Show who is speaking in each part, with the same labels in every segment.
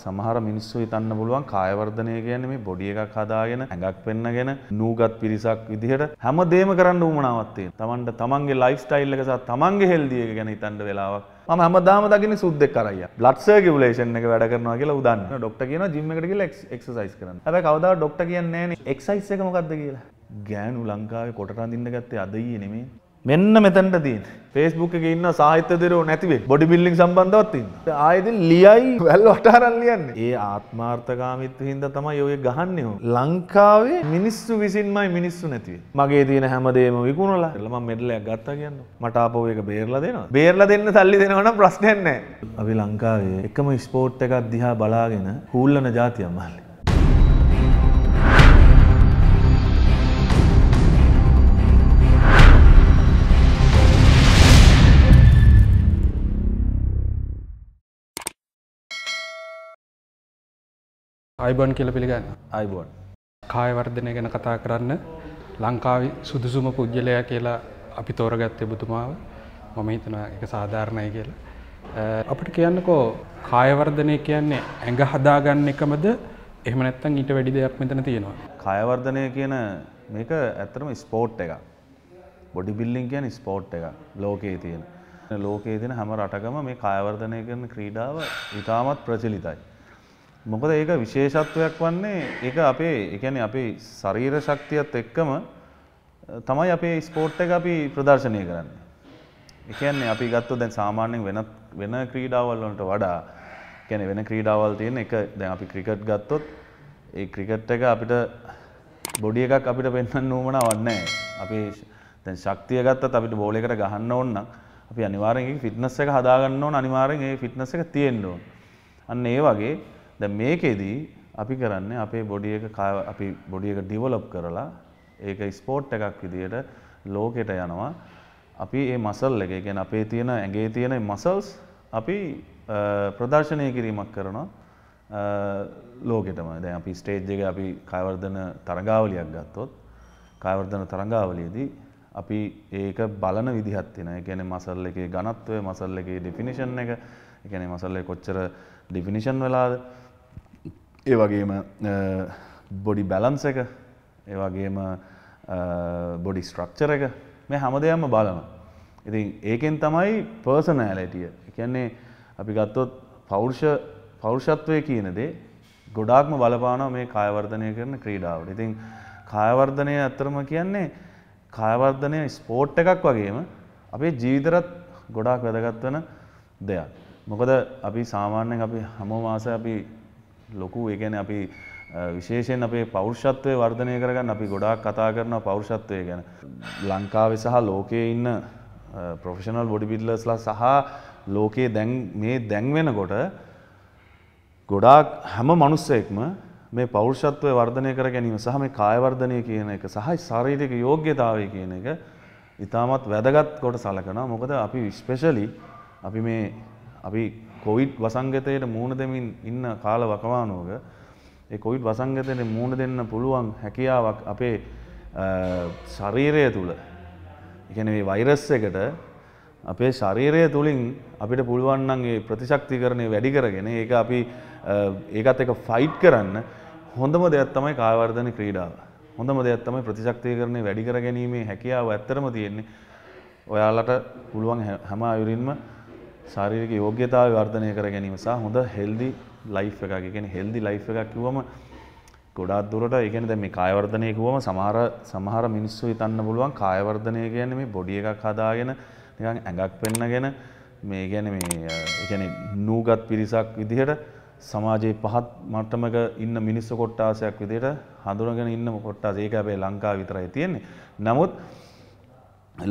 Speaker 1: සමහර මිනිස්සු හිතන්න පුළුවන් කායවර්ධනය කියන්නේ මේ බොඩි එකක් හදාගෙන ඇඟක් වෙන්නගෙන නූගත් පිරිසක් විදිහට හැමදේම කරන්න උවමනාවක් තියෙනවා. Tamanට තමන්ගේ ලයිෆ්ස්ටයිල් එක සහ තමන්ගේ හෙල්දි එක ගැන හිතන්න වෙලාවක්. මම හැමදාම දකින්නේ සුද්දෙක් කරයියා. බ්ලඩ් සර්කියුලේෂන් එක වැඩ කරනවා කියලා උදන්න. ડોක්ටර් කියනවා ජිම් එකට ගිහලා එක්සර්සයිස් කරන්න. හැබැයි කවදාවත් ડોක්ටර් කියන්නේ නැහනේ එක්සර්සයිස් එක මොකද්ද කියලා. ගෑනු ලංකාවේ කොට රඳින්න ගත්තේ අද ඊයේ නෙමෙයි. මෙන්න මෙතැන්ට තියන ෆේස්බුක් එක ඉන්න සාහිත්‍යදරෝ නැතිවේ බොඩි බිල්ලික් සම්බන්ධවත් ඉන්න ආයද ලියයි වැල් වටාරන් ලියන්න ඒ ආත්මාර්ථකාමිත්තු හින්ද තමයි ඔය ගහන්නේ ලංකාවේ මිනිස්සු විසින්මයි මිනිස්සු නැතිවේ මගේ තියෙන හැමදේම විකුණලා එලම මෙඩලයක් ගත්තා කියන්න මට අපෝ එක බේරලා දෙනවා බේරලා දෙන්න සල්ලි දෙනවන ප්‍රශ්නයක් නැහැ අපි ලංකාවේ එකම ස්පෝට් එකක් දිහා බලාගෙන හූල්ලන ජාතියක් මල්ලේ
Speaker 2: අයිබොන් කියල පිළිගන්න අයිබෝන් කායවර්ධනය ගැන කතා කරන්න ලංකාවි සුදුසුම පුද්ගලයා කියලා අපි තෝරගත්තය බුතුමාව මම හිතන එක සාධාරණය කියලා අපට කියන්නකෝ කායවර්ධනය කියන්නේ ඇඟ හදාගන්න එකමද එහම නැත්තන් ඊට වැඩි දෙයක් මෙතන තියෙනවා කායවර්ධනය කියන
Speaker 1: මේක ඇත්තරම ස්පෝට් එක බොඩි බිල්ලිින් කියන ස්පෝට් එක ලෝකයේ තියෙන ලෝකයේ තින හැම රටකම මේ කායවර්ධනය කරන ක්‍රීඩාව ඉතාමත් ප්‍රචලිතයි මොකද ඒක විශේෂත්වයක් වන්නේ ඒක අපේ එකැන අපේ ශරීර ශක්තියත් එක්කම තමයි අපේ ස්පෝට් එක අපි ප්‍රදර්ශනය කරන්නේ. එකන්නේ අපි ගත්තො දැන් සාමාන්‍යෙන් වෙන වෙන ක්‍රීඩාවල්ලොන්ට වඩා කැන වෙන ක්‍රීඩාවල් තියෙන එක දැන් අපි ක්‍රිකට් ගත්තොත් ඒ ක්‍රිකට් එක අපිට බොඩිය එකක් අපිට පෙන්න්න නූමන වන්නේ අපි දැන් ශක්තිය ගත්තත් අපිට බෝලෙකට ගහන්න ඕන්න අපි අනිවාරෙන් ෆිට්නස් එක හදාගන්න ඕන අනිවාරෙන් ඒ ෆිට්නස් එක තියෙන්න්න ඕන අන්න ඒ වගේ ද මේකෙදී අපි කරන්නේ අපේ බොඩිය එක අපි බොඩිය එක ඩිවලොප් කරලා ඒක ස්පෝට් එකක් විදියට ලෝකෙට යනවා අපි ඒ මසල් එක ගැන අපේ තියෙන ඇගේ තියෙන මසල්ස් අපි ප්‍රදර්ශනය කිරීමක් කරනවා ලෝකෙටම දැන් අපි ස්ටේජ් එක අපි කයවර්ධන තරගාවලියක් ගත්තොත් කයවර්ධන තරගාවලියේදී අපි ඒක බලන විදිහත් තියෙනවා. ඒ කියන්නේ මසල් එකේ ඝනත්වය, මසල් එකේ ඩෙෆිනිෂන් එක, ඒ කියන්නේ මසල් එක කොච්චර ඩෙෆිනිෂන් වෙලාද, ඒ වගේම බොඩි බැලන්ස එක ඒවගේම බොඩි ස්ට්‍රක්චර එක මේ හැම දෙයක්ම බලන. ඉතින් ඒකෙන් තමයි පර්සනෑලටිය එකන්නේ අපි ගත්තොත් පෞර්ෂ පෞරුෂත්වය කියන දේ ගොඩාක්ම බලපානව මේ කායවර්ධනය කරන ක්‍රීඩාවට. ඉතින් කායවර්ධනය ඇත්තරම කියන්නේ කායවර්ධනය ස්පෝට් එකක් වගේම අපේ ජීවිතරත් ගොඩාක් වැදගත්වන දෙයක්. මොකද අපි සාමාන්‍යයෙන් අපි හැම මාස අපි ලොකු ඒගැන අපි විශේෂයෙන් අපේ පෞරුෂත්වය වර්ධනය කරගන්න අපි ගොඩාක් කතා කරන පෞරුෂත්වය ගැන ලංකාවෙ සහ ලෝකයේ ඉන්න ප්‍රොෆෙෂනල් බොඩිබිල්ලස්ලා සහ ලෝකයේ දැන් මේ දැන්වෙන කොට ගොඩාක් හැම මනුස්සයෙක්ම මේ පෞරුෂත්වය වර්ධනය කර ගැනීම සහ මේ කායවර්ධනය කියන එක සහ ශරීරක යෝග්‍යතාවය කියන එක ඉතාමත් වැදගත් කොට සලකනවා මොකද අපි විශ්පෙෂලි අපි මේ අපි කොවිඩ් වසංගතයට මුහුණ දෙමින් ඉන්න කාල වකවානුවක ඒ කොවිඩ් වසංගතයට මුහුණ දෙන්න පුළුවන් හැකියාවක් අපේ ශරීරය තුළ එකන මේ වෛරස් එකට අපේ ශරීරය තුළින් අපිට පුළුවන්නන්ගේ ප්‍රතිශක්තිකරණය වැඩි කරගෙන ඒ අපි ඒකත් එක ෆයිට් කරන්න හොඳම දෙයක් තමයි කායවර්ධන ක්‍රීඩාව හොඳම දෙයක් තමයි ප්‍රතිශක්තිකරණය වැඩි කර ගැනීමේ හැකියාව ඇත්තරම තියෙන්නේ ඔයාලට පුළුවන් හැම අයුරින්ම ශාරීරික යෝග්‍යතාව වර්ධනය කර ගැනීම සහ හොඳ හෙල්දි ලයිෆ් එකක්. ඒ කියන්නේ හෙල්දි ලයිෆ් එකක් කිව්වම ගොඩාක් දුරට ඒ කියන්නේ දැන් මේ කාය වර්ධනය කිව්වම සමහර සමහර මිනිස්සු හිතන්න පුළුවන් කාය වර්ධනය කියන්නේ මේ බොඩි එකක් හදාගෙන නිකන් ඇඟක් පෙන්නගෙන මේ කියන්නේ මේ ඒ කියන්නේ නූගත් පිරිසක් විදිහට සමාජයේ පහත් මට්ටමක ඉන්න මිනිස්ස කොට්ටාසයක් විදිහට හඳුනගෙන ඉන්න කොට්ටාස ඒක අපේ ලංකාව විතරයි තියෙන්නේ. නමුත්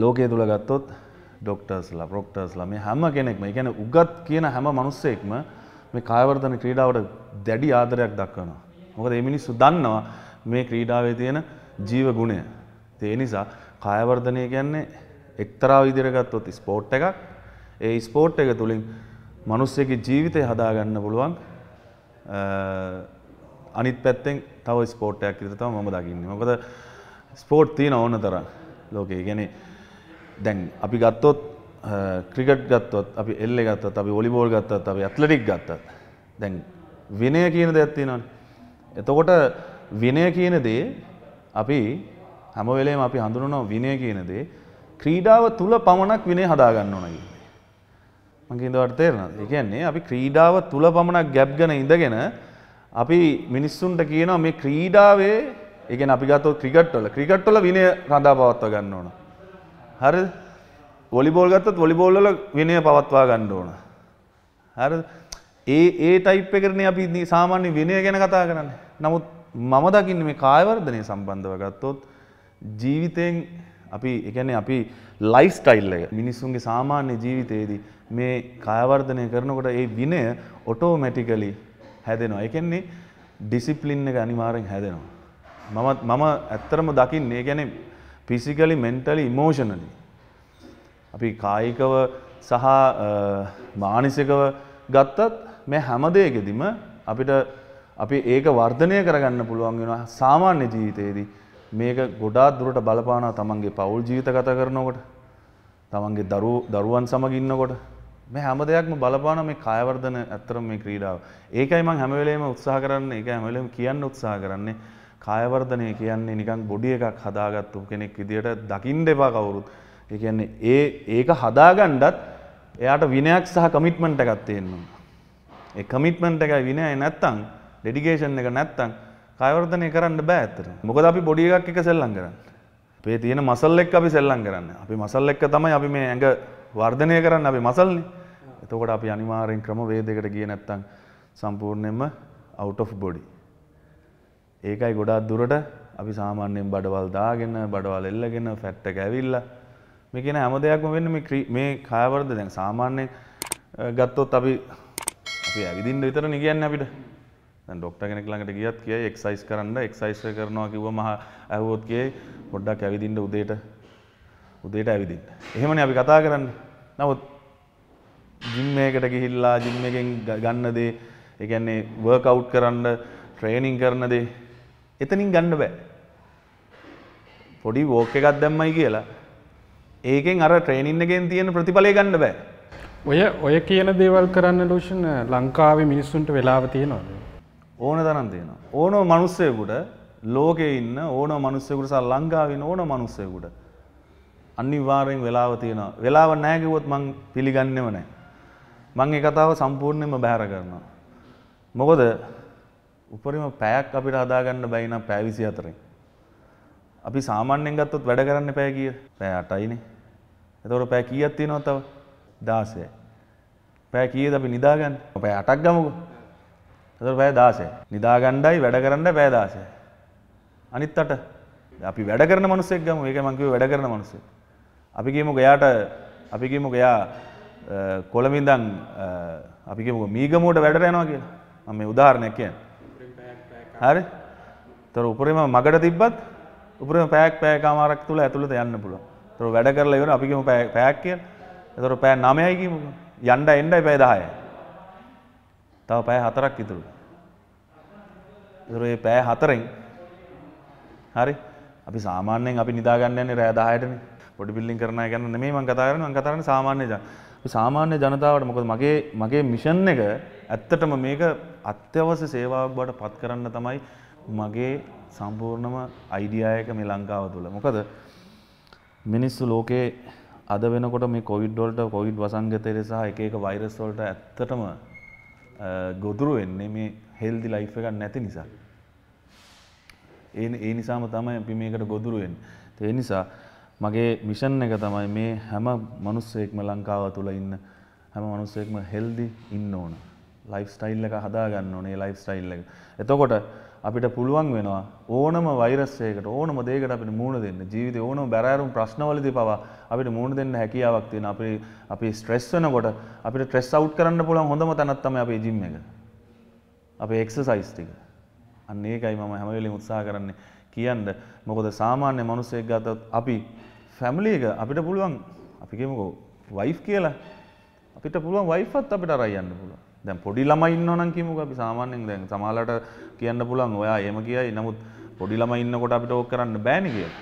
Speaker 1: ලෝකයේ තුල ගත්තොත් ඩොක්ටර්ස්ලා ප්‍රොක්ටර්ස්ලා මේ හැම කෙනෙක්ම ඒ කියන්නේ උගත් කියන හැම මිනිස්සෙක්ම මේ කායවර්ධන ක්‍රීඩාවට දැඩි ආදරයක් දක්වනවා. මොකද මේ මිනිස්සු දන්නවා මේ ක්‍රීඩාවේ තියෙන ජීව ගුණය. ඒ නිසා කායවර්ධනය කියන්නේ එක්තරා විදිහට ගත්තොත් ස්පෝර්ට් එකක්. ඒ ස්පෝර්ට් එක තුලින් මිනිස්සෙගේ ජීවිතය හදාගන්න පුළුවන් අනිත් පැත්තෙන් තව ස්පෝර්ට් එකක් විතර තමයි මම දකින්නේ. මොකද ස්පෝර්ට් තියෙන ඕන තරම් ලෝකේ. ඒ කියන්නේ දැන් අපි ගත්තොත් ක්‍රිකට් ගත්තොත් අපි එල්ල ගත්තත් අපි ඔලිබෝල් ගත්තත් අපි ඇත්ලටික් ගත්තත් දැන් විනය කියන දෙයක් තියෙනවනේ. එතකොට විනය කියන දේ අපි හැම වෙලේම අපි හඳුනනවා විනය කියන දේ ක්‍රීඩාව තුල පමණක් විනය හදා ගන්න ඕන කියන්නේ. මං කියන දේට තේරෙනවද? ඒ කියන්නේ අපි ක්‍රීඩාව තුල පමණක් ගැප් ගන්න ඉඳගෙන අපි මිනිස්සුන්ට කියනවා මේ ක්‍රීඩාවේ ඒ කියන්නේ අපි ගත්තොත් ක්‍රිකට් වල ක්‍රිකට් වල විනය රඳා පවත්වා ගන්න ඕන. හරි වොලිබෝල් ගත්තත් වොලිබෝල්ල විනය පවත්වා ගණ්ඩ ඕන. හර ඒ ඒ ටයිප් කරන අපි සාමාන්‍ය විනය ගැන කතා කරන්න. නමුත් මම දකින්න මේ කායවර්ධනය සම්බන්ධව ගත්තොත් ජීවිතයෙන් අපි එකැනේ අපි ලයිස් ටයිල් එක මිනිස්සුන්ගේ සාමාන්‍ය ජීවිතයේදී මේ කායවර්ධනය කරනකොට ඒ විනය ඔටෝමැටිකලි හැදෙනවා. එකන්නේ ඩිසිප්ලින්න එක අනිවාරෙන් හැදෙනවා. මම ඇත්තරම දකින්නේ ගැනේ පිසිකලි මෙන්ටලි ඉමෝෂණලි. අපි කායිකව සහ මානසිකව ගත්තත් මේ හැමදේකෙදිම අපිට අපි ඒක වර්ධනය කරගන්න පුළුවන් වෙන සාමාන්‍ය ජීවිතයේදී මේක ගොඩාක් දුරට බලපානවා තමන්ගේ පෞල් ජීවිත ගත කරනකොට තමන්ගේ දරුවන් සමග ඉන්නකොට මේ හැම දෙයක්ම බලපාන මේ කාය වර්ධන ඇත්තටම මේ ක්‍රීඩාව. ඒකයි මම හැම වෙලේම උත්සාහ කරන්නේ, ඒකයි හැම වෙලේම කියන්න උත්සාහ කරන්නේ. කායවර්ධනය කියන්නේ නිකං බොඩි එකක් හදාගත්තු කෙනෙක් විදිහට දකිින් දෙපා කවුරුත් ඒ කියන්නේ ඒ ඒක හදාගණ්ඩත් එයාට විනයක් සහ කමිට්මන්ට එකත්තයෙන්නවා. ඒ කමිට්මන්ට එකයි විනය නැත්තං ඩෙඩිකේෂන් එක නැත්තං කයවර්ධනය කරන්න බෑඇතර මොකද අපි බොඩි එකක් එක සෙල්ලං කරන්න. පේ තියෙන මසල් එක් අපි සෙල්ලං කරන්න අපි මසල් එක්ක තමයි අපි මේ ඇඟ වර්ධනය කරන්න අපි මසල්නි එතකොට අපි අනිවාරෙන් ක්‍රම වේදකට ගිය නැත්තං සම්පූර්ණයෙන්ම අවට් of බොඩි ඒකයි ගොඩාත් දුරට අපි සාමාන්‍යයෙන් බඩවල් දාගෙන බඩවල් එල්ලගෙන ෆැට්ටක ඇවිල්ල මේ කියන හැම දෙයක්ම වෙන්න මේ කායවර්ද දැන් සාමාන්‍යයෙන් ගත්තොත් අපි අපි ඇවිදින්න විතර නිගියන්න අපිට දැන් ડોක්ටර් කෙනෙක් ළඟට ගියත් කියයි එක්සයිස් කරන්න එක්සයිස් කරනවා කිව්වම ඇහුවොත් කියයි පොඩ්ඩක් ඇවිදින්න උදේට උදේට ඇවිදින්න. එහෙමනේ අපි කතා කරන්නේ. නමුත් ජිම් එකකට ගිහිල්ලා ජිම් එකෙන් ගන්න දේ, ඒ කියන්නේ වර්ක් අවුට් කරන්න, ට්‍රේනින් කරන දේ එතනින් ගන්න බෑ. පොඩි වෝක එකක් දැම්මයි කියලා. ඒකෙන් අර ට්‍රේනින් එකෙන් තියෙන ප්‍රතිඵලය ගන්න බෑ.
Speaker 2: ඔය ඔය කියන දේවල් කරන්න ලෝෂන් ලංකාවේ මිනිස්සුන්ට වෙලාව තියෙනවද? ඕන තරම් තියෙනවා. ඕනම මිනිස්සෙකුට ලෝකේ ඉන්න ඕනම මිනිස්සෙකුට සහ
Speaker 1: ලංකාවේ ඉන්න ඕනම මිනිස්සෙකුට අනිවාර්යෙන් වෙලාව තියෙනවා. වෙලාව නැහැ කිව්වොත් මං පිළිගන්නේම නැහැ. මං ඒ කතාව සම්පූර්ණයෙන්ම බැහැර කරනවා. මොකද උපරිම පැයක් අපිට හදාගන්න බැයි නම් පැය 24න්. අපි සාමාන්‍යයෙන් ගත්තොත් වැඩ කරන්න පැය කීය? පැය 8යිනේ. එතකොට පැය කීයක් තියෙනවද තව? 16යි. පැය කීයද අපි නිදාගන්නේ? පැය 8ක් ගමුකෝ. එතකොට පැය 16යි. නිදාගන්නයි වැඩ කරන්න පැය 16යි. අනිත් 8 අපි වැඩ කරන මනුස්සෙක් ගමු. ඒක මං කිව්වේ වැඩ කරන මනුස්සෙක්. අපි කියමුකෝ එයාට අපි කියමුකෝ එයා කොළඹ ඉඳන් අපි කියමුකෝ මීගමුවට වැඩට යනවා කියලා. මම මේ උදාහරණයක් කියන්නේ. හරි තොර උපරිම මගට තිබ්බත් උපරිම පෑක් පෑකාමාරක් තුළ ඇතුළට යන්න පුළුවන්. තොර වැඩ කරලා ඉවර අපි කියමු පෑක් කියලා. ඒතොර පෑ 9යි කියමුකෝ. යන්න එන්නයි පෑ 10යි. තව පෑ 4ක් ඉතුරු. ඒතොර මේ පෑ 4ෙන් හරි අපි සාමාන්‍යයෙන් අපි නිදා ගන්න යන්නේ රෑ 10ටනේ. පොඩි බිල්ඩින් කරන අය ගැන නෙමෙයි මම කතා කරන්නේ මම කතා කරන්නේ සාමාන්‍ය ජන. අපි සාමාන්‍ය ජනතාවට මොකද මගේ මගේ මිෂන් එක ඇත්තටම මේක අත්‍යවශ්‍ය සේවාවක් බවට පත් කරන්න තමයි මගේ සම්පූර්ණම අයිඩියායක මේ ලංකාව තුළ. මොකද මිනිස්සු ලෝකේ අද වෙනකොට මේ කොවිඩ් වලට කොවිඩ් වසංගතය නිසා එක එක වෛරස් වලට ඇත්තටම ගොදුරු වෙන්නේ මේ හෙල්දි ලයිෆ් එකක් නැති නිසා. ඒ ඒ නිසාම තමයි අපි මේකට ගොදුරු වෙන්නේ. ඒ නිසා මගේ මිෂන් එක තමයි මේ හැම මිනිස්සෙක්ම ලංකාව තුළ ඉන්න හැම මිනිස්සෙක්ම හෙල්දි ඉන්න ඕන. ලයිෆ් ස්ටයිල් එක හදා ගන්න ඕනේ ලයිෆ් ස්ටයිල් එක. එතකොට අපිට පුළුවන් වෙනවා ඕනම වෛරස් එකකට ඕනම දෙයකට අපිට මුහුණ දෙන්න. ජීවිතේ ඕනම බැරෑරුම් ප්‍රශ්නවලදී පවා අපිට මුහුණ දෙන්න හැකියාවක් තියෙන. අපි අපි ස්ට්‍රෙස් වෙනකොට අපිට ස්ට්‍රෙස් අවුට් කරන්න පුළුවන් හොඳම තැනක් තමයි අපේ ජිම් එක. අපේ එක්සර්සයිස් ටික. අන්න ඒකයි මම හැම වෙලෙම උත්සාහ කරන්නේ කියන්න. මොකද සාමාන්‍ය මිනිස්සෙක් ගත්තොත් අපි ෆැමිලි එක අපිට පුළුවන් අපි කියමුකෝ වයිෆ් කියලා. අපිට පුළුවන් වයිෆ්වත් අපිට අරන් යන්න පුළුවන්. දැන් පොඩි ළමයි ඉන්නවනම් කියමුකෝ අපි සාමාන්‍යයෙන් දැන් සමහරලාට කියන්න පුළුවන් ඔයා එහෙම කියයි නමුත් පොඩි ළමයි ඉන්නකොට අපිට ඕක කරන්න බෑනේ කියලා.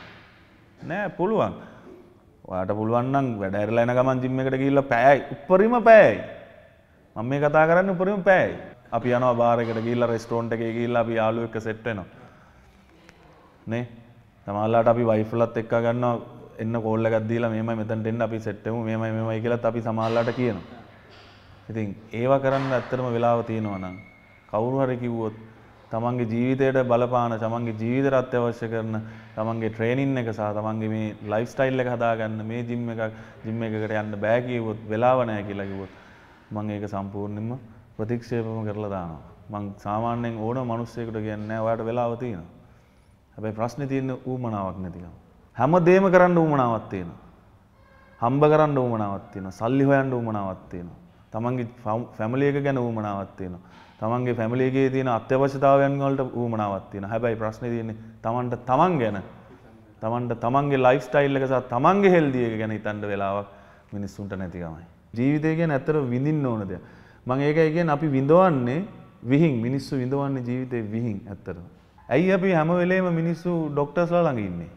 Speaker 1: නෑ පුළුවන්. ඔයාට පුළුවන් නම් වැඩ ඇරලා එන ගමන් ජිම් එකට ගිහිල්ලා පෑයි උපරිම පෑයි. මම මේ කතා කරන්නේ උපරිම පෑයි. අපි යනවා බාර් එකට ගිහිල්ලා රෙස්ටෝරන්ට් එකේ ගිහිල්ලා අපි යාළුවෝ එක්ක සෙට් වෙනවා. නේ? සමහරලාට අපි වයිෆ්ලත් එක්ක ගන්නවා එන්න කෝල් එකක් දීලා මෙහෙමයි මෙතනට එන්න අපි සෙට් වෙමු මෙහෙමයි මෙහෙමයි කියලා අපි සමහරලාට කියනවා. ඉතින් ඒවා කරන්න ඇත්තටම වෙලාව තියෙනවා නම් කවුරු හරි කිව්වොත් තමන්ගේ ජීවිතයට බලපාන තමන්ගේ ජීවිතයට අත්‍යවශ්‍ය කරන තමන්ගේ ට්‍රේනින් එක සහ තමන්ගේ මේ ලයිෆ් ස්ටයිල් එක හදාගන්න මේ ජිම් එකක් ජිම් එකකට යන්න බෑ කිව්වොත් වෙලාව නැහැ කියලා කිව්වොත් මම ඒක සම්පූර්ණයෙන්ම ප්‍රතික්ෂේපම කරලා දානවා. මම සාමාන්‍යයෙන් ඕන මිනිස්සෙකුට කියන්නේ නැහැ ඔයාලට වෙලාව තියෙනවා. හැබැයි ප්‍රශ්නේ තියෙන්නේ ඌමනාවක් නැතිකම. හැමදේම කරන්න ඌමනාවක් තියෙනවා. හම්බ කරන්න ඌමනාවක් තියෙනවා. සල්ලි හොයන්න ඌමනාවක් තියෙනවා. තමන්ගේ ෆැමලියක ගැන ූමනාවත්වයන තමන්ගේ ෆැමලිගේ තියෙන අත්‍යවශ්‍යතාවයන් වලට ූමනාවත්තියෙන හැබැයි ප්‍රශ්න තියන්නේ තමන්ට තමන් ගැන තමන්ට තමන්ගේ ලයිෆ් ස්ටයිල් එකසා තමන්ගේ හෙල්දියක ගැන හිතන්ඩ වෙලාවක් මිනිස්සුන්ට නැතිකමයි. ජීවිතයගෙන් ඇතර විඳින්න ඕනද. මං ඒක එකෙන් අපි විඳවන්නේ විහින් මිනිස්සු විඳවන්නේ ජීවිතය විහින් ඇත්තර. ඇයි අපි හැම වෙලේම මිනිස්සු ඩොක්ටර්ස්ලා ළඟඉන්නේ.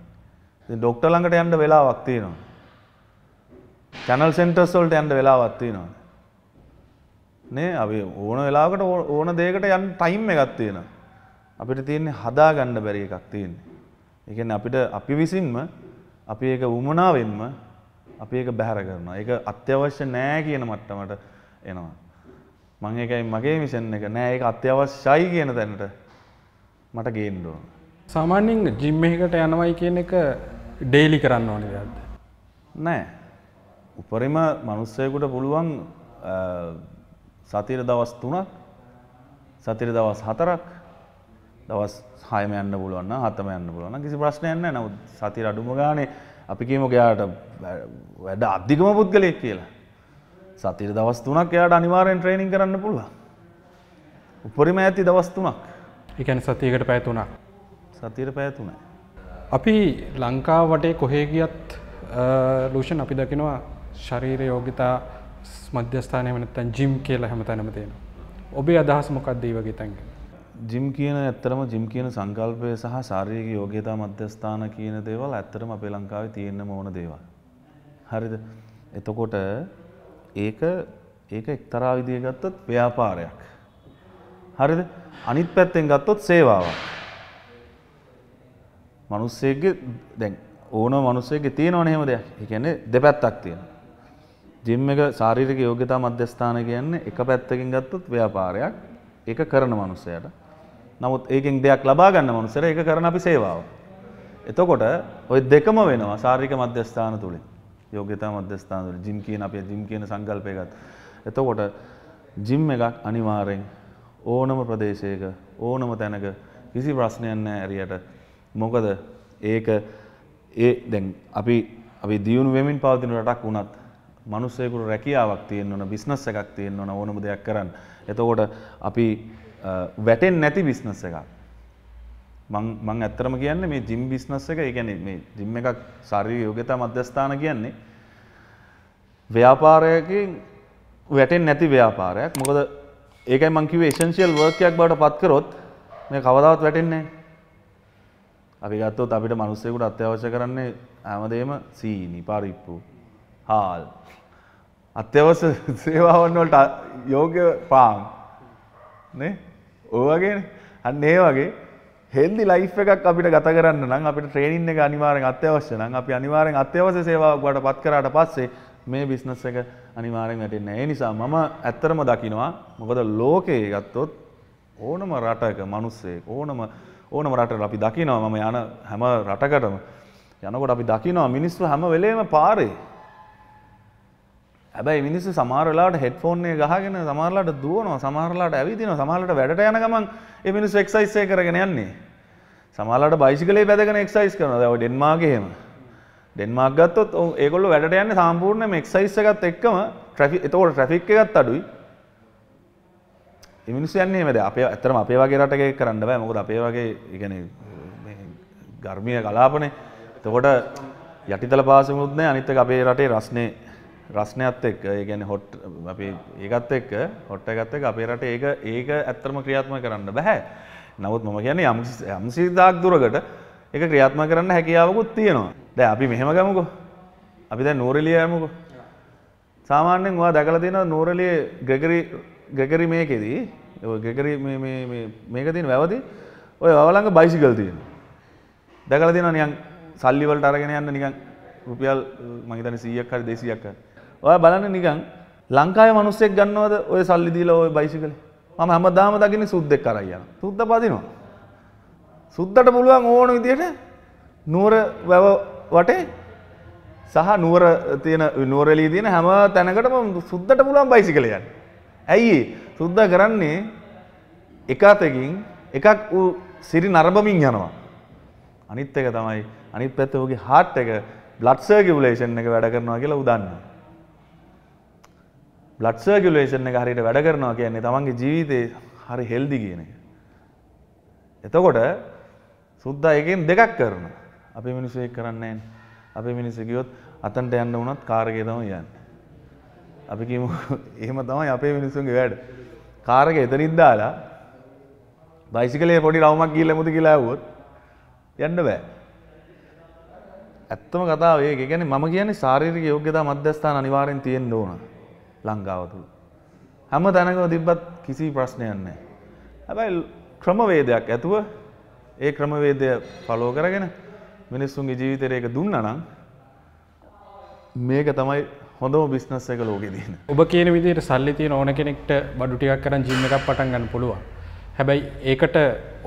Speaker 1: ඩොක්ට ළඟට යන්ඩ වෙලාවක් තියෙනවා. චැනල් සෙන්ටර්ස් වලට යන්ඩ වෙලාවත්තිනවා. නේ අපි ඕන වෙලාවකට ඕන දෙයකට යන්න ටයිම් එකක් තියෙනවා. අපිට තියෙන්නේ හදා ගන්න බැරි එකක් තියෙන්නේ. ඒ කියන්නේ අපිට අපි විසින්ම අපි ඒක වුමනාවෙන්ම අපි ඒක බැහැර කරනවා. ඒක අත්‍යවශ්‍ය නෑ කියන මට්ටමට එනවා. මම ඒකයි මගේ මිෂන් එක නෑ ඒක අත්‍යවශ්‍යයි
Speaker 2: කියන තැනට මට ගේන්න ඕන. සාමාන්‍යයෙන් ජිම් එකකට යනවයි කියන එක ඩේලි කරන්න ඕනේ දෙයක්ද? නෑ. උපරිම මිනිස්සෙකුට
Speaker 1: පුළුවන් සතිර දවස් තුනක් සතිර දවස් හතරක් දවස් හයම යන්න පුළුවන් හතම යන්න පුළුවන් කිසි ප්‍රශ්නයක් නැහැ නමුත් සතිය අඩුම ගානේ අපි කියමු එයාට වැඩ අධිකම පුද්ගලයෙක් කියලා සතියට දවස් තුනක් එයාට අනිවාර්යෙන් ට්‍රේනින් කරන්න පුළුවන් උපරිම ඇති දවස්
Speaker 2: තුනක් ඒ කියන්නේ සතියකට පැය තුනක්
Speaker 1: සතියට පැය තුනයි
Speaker 2: අපි ලංකාව වටේ කොහේ ගියත් ලූෂන් අපි දකිනවා ශරීර යෝග්‍යතා මධ්‍යස්ථානය වනත්තන් ජිම් කියලා හැම තැනම තියෙනවා. ඔබේ අදහස මොකක්දී වගේ තැන්ග. ජිම් කියන ඇත්තරම ජිම් කියන සංකල්පය සහ සාරයක යෝග්‍යතා මධ්‍යස්ථාන කියන
Speaker 1: දේවල් ඇත්තරම අපේ ලංකාව තියෙන්න ඕන දේවල්. හරිද එතකොට ඒක ඒක එක්තරා විදිය ගත්තොත් ව්‍යාපාරයක්. හරිද අනිත් පැත්තෙන් ගත්තොත් සේවාවක්. මනුස්සයගේ දැන් ඕන මනුස්සයගේ තියෙනවන හෙම දෙයක් එකන්නේ දෙපැත්තක් තියෙන. ජිම් එක ශාරීරික යෝග්‍යතා මධ්‍යස්ථාන කියන්නේ එක පැත්තකින් ගත්තොත් ව්‍යාපාරයක් ඒක කරන මනුස්සයට. නමුත් ඒකෙන් දෙයක් ලබා ගන්න මනුස්සයට ඒක කරන අපි සේවාව. එතකොට ওই දෙකම වෙනවා ශාරීරික මධ්‍යස්ථාන තුලින්. යෝග්‍යතා මධ්‍යස්ථාන තුලින් ජිම් කියන අපි ජිම් කියන සංකල්පය ගත්තා. එතකොට ජිම් එකක් අනිවාර්යෙන් ඕනම ප්‍රදේශයක ඕනම තැනක කිසි ප්‍රශ්නයක් නැහැ ඇරියට. මොකද ඒක ඒ දැන් අපි අපි දියුණු වෙමින් පවතින රටක් වුණත් මනුස්සයකුට රැකියාවක් තියෙන් ඕන බිස්නස් එකක් තියෙන් ඕන ඕනම දෙයක් කරන්න. එතකොට අපි වැටෙන් නැති බිස්නස් එකක්. මං ඇත්තරම කියන්නේ මේ ජිම් බිස්නස් එක එකැන මේ ජිම් එකක් සරී යෝගතා මධ්‍යස්ථාන කියන්නේ. ව්‍යාපාරයකින් වැටෙන් නැති ව්‍යාපාරයක් මොකද ඒකයි මංකිව ේෂන්ශියල් වර්කයක් බවට පත්කරොත් මේ කවදාවත් වැටෙන්නේ. අපි ගත්තොත් අපිට මනුස්සයකුට අත්‍යවශ්‍ය කරන්නේ හැමදේම සීනි පරිප්පු හාල්. අත්‍යවස සේවාවන්නවලට යෝග්‍ය පාම් ඕවගේ අන්න ඒ වගේ හෙල්දි ලයිෆ් එකක් අපිට ගත කරන්න නම් අපිට ට්‍රේනින් එක අනිවාරෙන් අත්‍යවශ්‍ය නම් අපි අනිවාරෙන් අත්‍යවස සේවාවක් වට පත් කරාට පස්සේ මේ බිස්නස් එක අනිවාරෙන් වැටෙන්නේ ඒ නිසා මම ඇත්තරම දකිනවා මොකද ලෝකයේ ගත්තොත් ඕනම රටක මනුස්සේ ඕනම ඕනම රටට අපි දකිනවා මම යන හැම රටකටම යනකොට අපි දකිනවා මිනිස්සු හැම වෙලේම පාරේ හැබැයි මිනිස්සු සමහරලාට හෙඩ්ෆෝන්නේ ගහගෙන සමහරලාට දුවනවා සමහරලාට ඇවිදිනවා සමහරලාට වැඩට යන ගමන් ඒ මිනිස්සු එක්සයිස් එක කරගෙන යන්නේ සමහරලාට බයිසිකලේ පැදගෙන එක්සයිස් කරනවා දැන් ඩෙන්මාර්කේ එහෙම ඩෙන්මාර්ක් ගත්තොත් ඒගොල්ලෝ වැඩට යන්නේ සම්පූර්ණයෙන්ම එක්සයිස් එකත් එක්කම ට්‍රැෆික් එතකොට ට්‍රැෆික් එකත් අඩුයි ඒ මිනිස්සු යන්නේ එහෙමද අපේ ඇත්තටම අපේ වගේ රටක ඒක කරන්න බෑ මොකද අපේ වගේ يعني මේ ගර්මීය කලාපනේ එතකොට යටිතල පාසමුත් නැහැ අනිත් එක අපේ රටේ රස්නේ රස්නයත් එක් ඒගැන හොට් අපි ඒකත් එක් හොට්ට ගත්ත එක අපේ රට ඒක ඒක ඇත්තරම ක්‍රියාත්ම කරන්න බැහැ නවත් මම කියන්නේ යම්සිදාක් දුරකට එක ක්‍රියාත්ම කරන්න හැකියාවකුත් තියෙනවා දැ අපි මෙහෙම ගමුකෝ අපි දැ නෝරලිය යමුකෝ සාමාන්‍යෙන් වා දැකල තියෙන නෝරලිය ගගරි ගගරි මේකෙදී ගගරි මේක තින වැවති ඔය වලඟ බයිසිකල් තියෙන දැකල තියෙන නියන් සල්ලිවලට අරගෙන යන්න නිකන් රුපියල් මහිතන සීයක් හරි දෙසියක් හරි ඔය බලන්න නිකන් ලංකාවේ මිනිස්සෙක් ගන්නවද ඔය සල්ලි දීලා ඔය බයිසිකලේ? මම හැමදාම දකින්නේ සුද්දෙක් අරන් යනවා. සුද්ද පදිනවා. සුද්දට පුළුවන් ඕන විදිහට නුවර වැව වටේ සහ නුවර තියෙන නුවරලී තියෙන හැම තැනකටම සුද්දට පුළුවන් බයිසිකල යන්න. ඇයි සුද්ද කරන්නේ එකතකින් එකක් ඌ සිරි නරඹමින් යනවා. අනිත් එක තමයි අනිත් පැත්ත ඔහුගේ heart එක blood circulation එක වැඩ කරනවා කියලා ඌ දන්නවා. බ්ලඩ් සර්කියුලේෂන් එක හරියට වැඩ කරනවා කියන්නේ තමන්ගේ ජීවිතේ හරි හෙල්දි කියන එක. එතකොට සුද්දා එකෙන් දෙකක් කරනවා. අපේ මිනිස්සු ඒක කරන්නේ නැහැ. අපේ මිනිස්සු ගියොත් අතන්ට යන්න වුණත් කාර් එකේ තමයි යන්නේ. අපි කියමු එහෙම තමයි අපේ මිනිස්සුන්ගේ වැඩ. කාර් එක එතනින් දාලා බයිසිකලේ පොඩි රවුමක් ගිහලා මුද කියලා ආවොත් යන්න බෑ. ඇත්තම කතාව ඒක. ඒ කියන්නේ මම කියන්නේ ශාරීරික යෝග්‍යතා මධ්‍යස්ථාන අනිවාර්යෙන් තියෙන්න ඕන. ලංකාව තුළ. හැම තැනකම තිබ්බත් කිසි ප්‍රශ්නයක් නැහැ. හැබැයි ක්‍රමවේදයක් ඇතුව ඒ ක්‍රමවේදය ෆලෝ කරගෙන මිනිස්සුන්ගේ ජීවිතේට
Speaker 2: ඒක දුන්නා නම් මේක තමයි හොඳම බිස්නස් එක ලෝකෙ තියෙන. ඔබ කියන විදිහට සල්ලි තියෙන ඕන කෙනෙක්ට බඩු ටිකක් කරන් ජිම් එකක් පටන් ගන්න පුළුවන්. හැබැයි ඒකට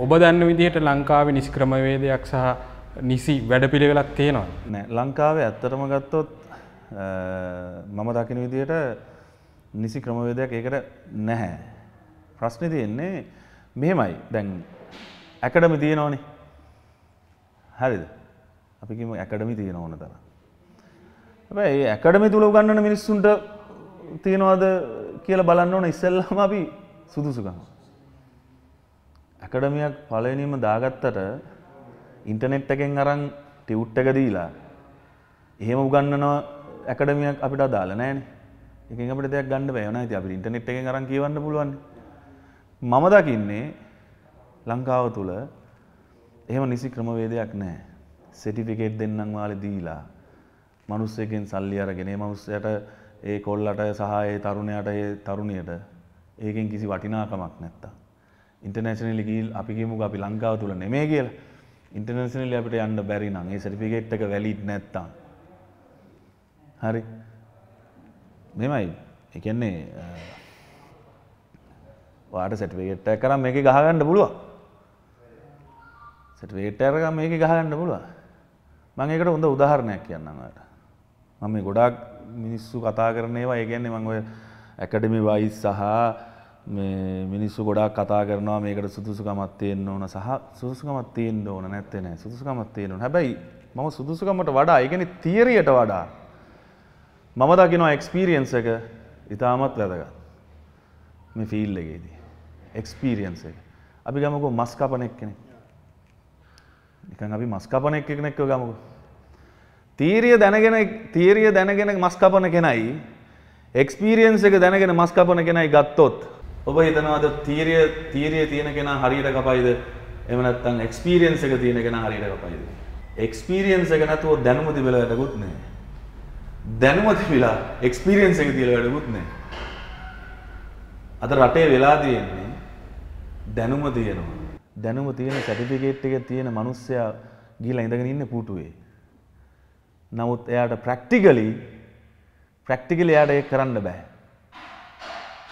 Speaker 2: ඔබ දන්න විදිහට ලංකාවේ නිෂ්ක්‍රමවේදයක් සහ නිසි වැඩපිළිවෙලක් තියෙනවා.
Speaker 1: නෑ ලංකාවේ ඇත්තටම ගත්තොත් මම දකින විදිහට නිසි ක්‍රමවේදයක් ඒකට නැහැ. ප්‍රශ්නේ තියෙන්නේ මෙහෙමයි. දැන් ඇකඩමි තියෙනවනේ. හරිද? අපි කිව්ව ඇකඩමි තියෙන ඕන තරම්. හැබැයි මේ ඇකඩමි තුල උගන්වන මිනිස්සුන්ට තියනවාද කියලා බලන්න ඕන ඉස්සෙල්ලාම අපි සුදුසුකම. ඇකඩමියක් පළවෙනිම දාගත්තට ඉන්ටර්නෙට් එකෙන් අරන් ටියුට් එක දීලා එහෙම උගන්වනවා ඇකඩමියක් අපිට අදාළ නැහැ නේ. එකකට දෙයක් ගන්න බෑවන ඇති අපි ඉටනෙට් එක කරන් කියවන්න පුළුවන් මම දකින්නේ ලංකාව තුළ එහෙම නිසි ක්‍රමවේදයක් නෑ සෙටිෆිකේට් දෙන්නම් වාලි දීලා මනුස්සයකෙන් සල්ලි අරගෙන මනුස්සයට ඒ කොල්ලට සහ ඒ තරුණයට ඒ තරුණයට ඒකෙන් කිසි වටිනාකමක් නැත්තා ඉන්ටර්නේශනලි ගීල් අපි කියමු අපි ලංකාව තුළ නෙමේ කියලා ඉන්ටර්නේශනලි අපිට යන්න බැරි නම් ඒ සටිෆිකේට් එක වැලිඩ් නැත්තම් හරි මෙමයි එකන්නේ වාට සැටවේට කරම් මේක ගහගන්න පුළුව සැටවේටරක මේක ගහගන්න පුළුව මංඒකට හොඳ උදාහරණයක් කියන්නට මම මේ ගොඩක් මිනිස්සු කතා කරනේවා ඒගැන්නේ මං ඔය ඇකඩමි වයිස් සහ මිනිස්සු ගොඩක් කතා කරනවා මේකට සුදුසුකමත්තියෙන් ඕන සහ සුදුසුකමත්තියෙන් ඕන නැත්තෙන සුදුසුකමත්තියෙන් ඕන හැබැයි මම සුදුසුකමට වඩා ඒගැන තීරයට වඩා මම දකිනවා එක්ස්පීරියන්ස එක ඉතාමත් වැදගත් මේ ෆිල් එකේදී එක්ස්පීරියන්ස එක අපි ගමකෝ මස් කපනෙක් කෙනෙක් නිකන් අපි මස් කපනෙක් කෙනෙක්ව ගමකෝ තීරිය දැනගෙන තීරිය දැනගෙන මස් කපන කෙනයි එක්ස්පීරියන්ස් එක දැනගෙන මස් කපන කෙනයි ගත්තොත් ඔබ හිතනවාද තීරිය තීරිය තියෙන කෙනා හරියට කපයිද එහෙම නැත්නම් එක්ස්පීරියන්ස් එක තියෙන කෙනා හරියට කපයිද එක්ස්පීරියන්ස් එක නැතුව දැනුම තිබෙලා වැඩකුත් නැහැ දැනුමද වෙලා එක්ස්පිරියන්ස් එක තියලා වැඩකුත් නැහැ. අද රටේ වෙලා තියෙන්නේ දැනුම තියෙනවා. දැනුම තියෙන සැටිෆිකේට් එක තියෙන මිනිස්සයා ගිහිලා ඉඳගෙන ඉන්නේ පුටුවේ. නමුත් එයාට ප්‍රැක්ටිකලි ප්‍රැක්ටිකලි එයාට ඒක කරන්න බෑ.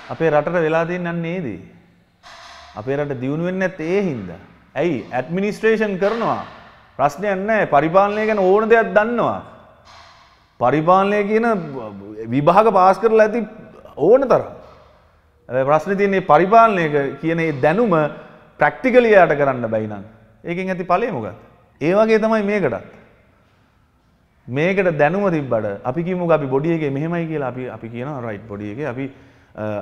Speaker 1: අපේ රටට වෙලා තියෙන්නේ අන්න ඒදී. අපේ රට දියුණු වෙන්නේ නැත්තේ ඒ හින්දා. ඇයි ඇඩ්මිනිස්ට්‍රේෂන් කරනවා ප්‍රශ්නයක් නැහැ පරිපාලනය ගැන ඕන දෙයක් දන්නවා පරිපාලනය කියන විභාග පාස් කරලා ඇති ඕන තරම්. ප්‍රශ්න තියන්නේ පරිපාලනය කියන දැනුම ප්‍රක්ටිකලියට කරන්න බැයිනම්. ඒකින් ඇති පලේමකත්. ඒවගේ තමයි මේකටත්. මේකට දැනුම තිබ්බට අපි කිමු අපි බොඩිය එක මෙහෙමයි කියලා අපි අපි කියන රයිට් බොඩිය එක අපි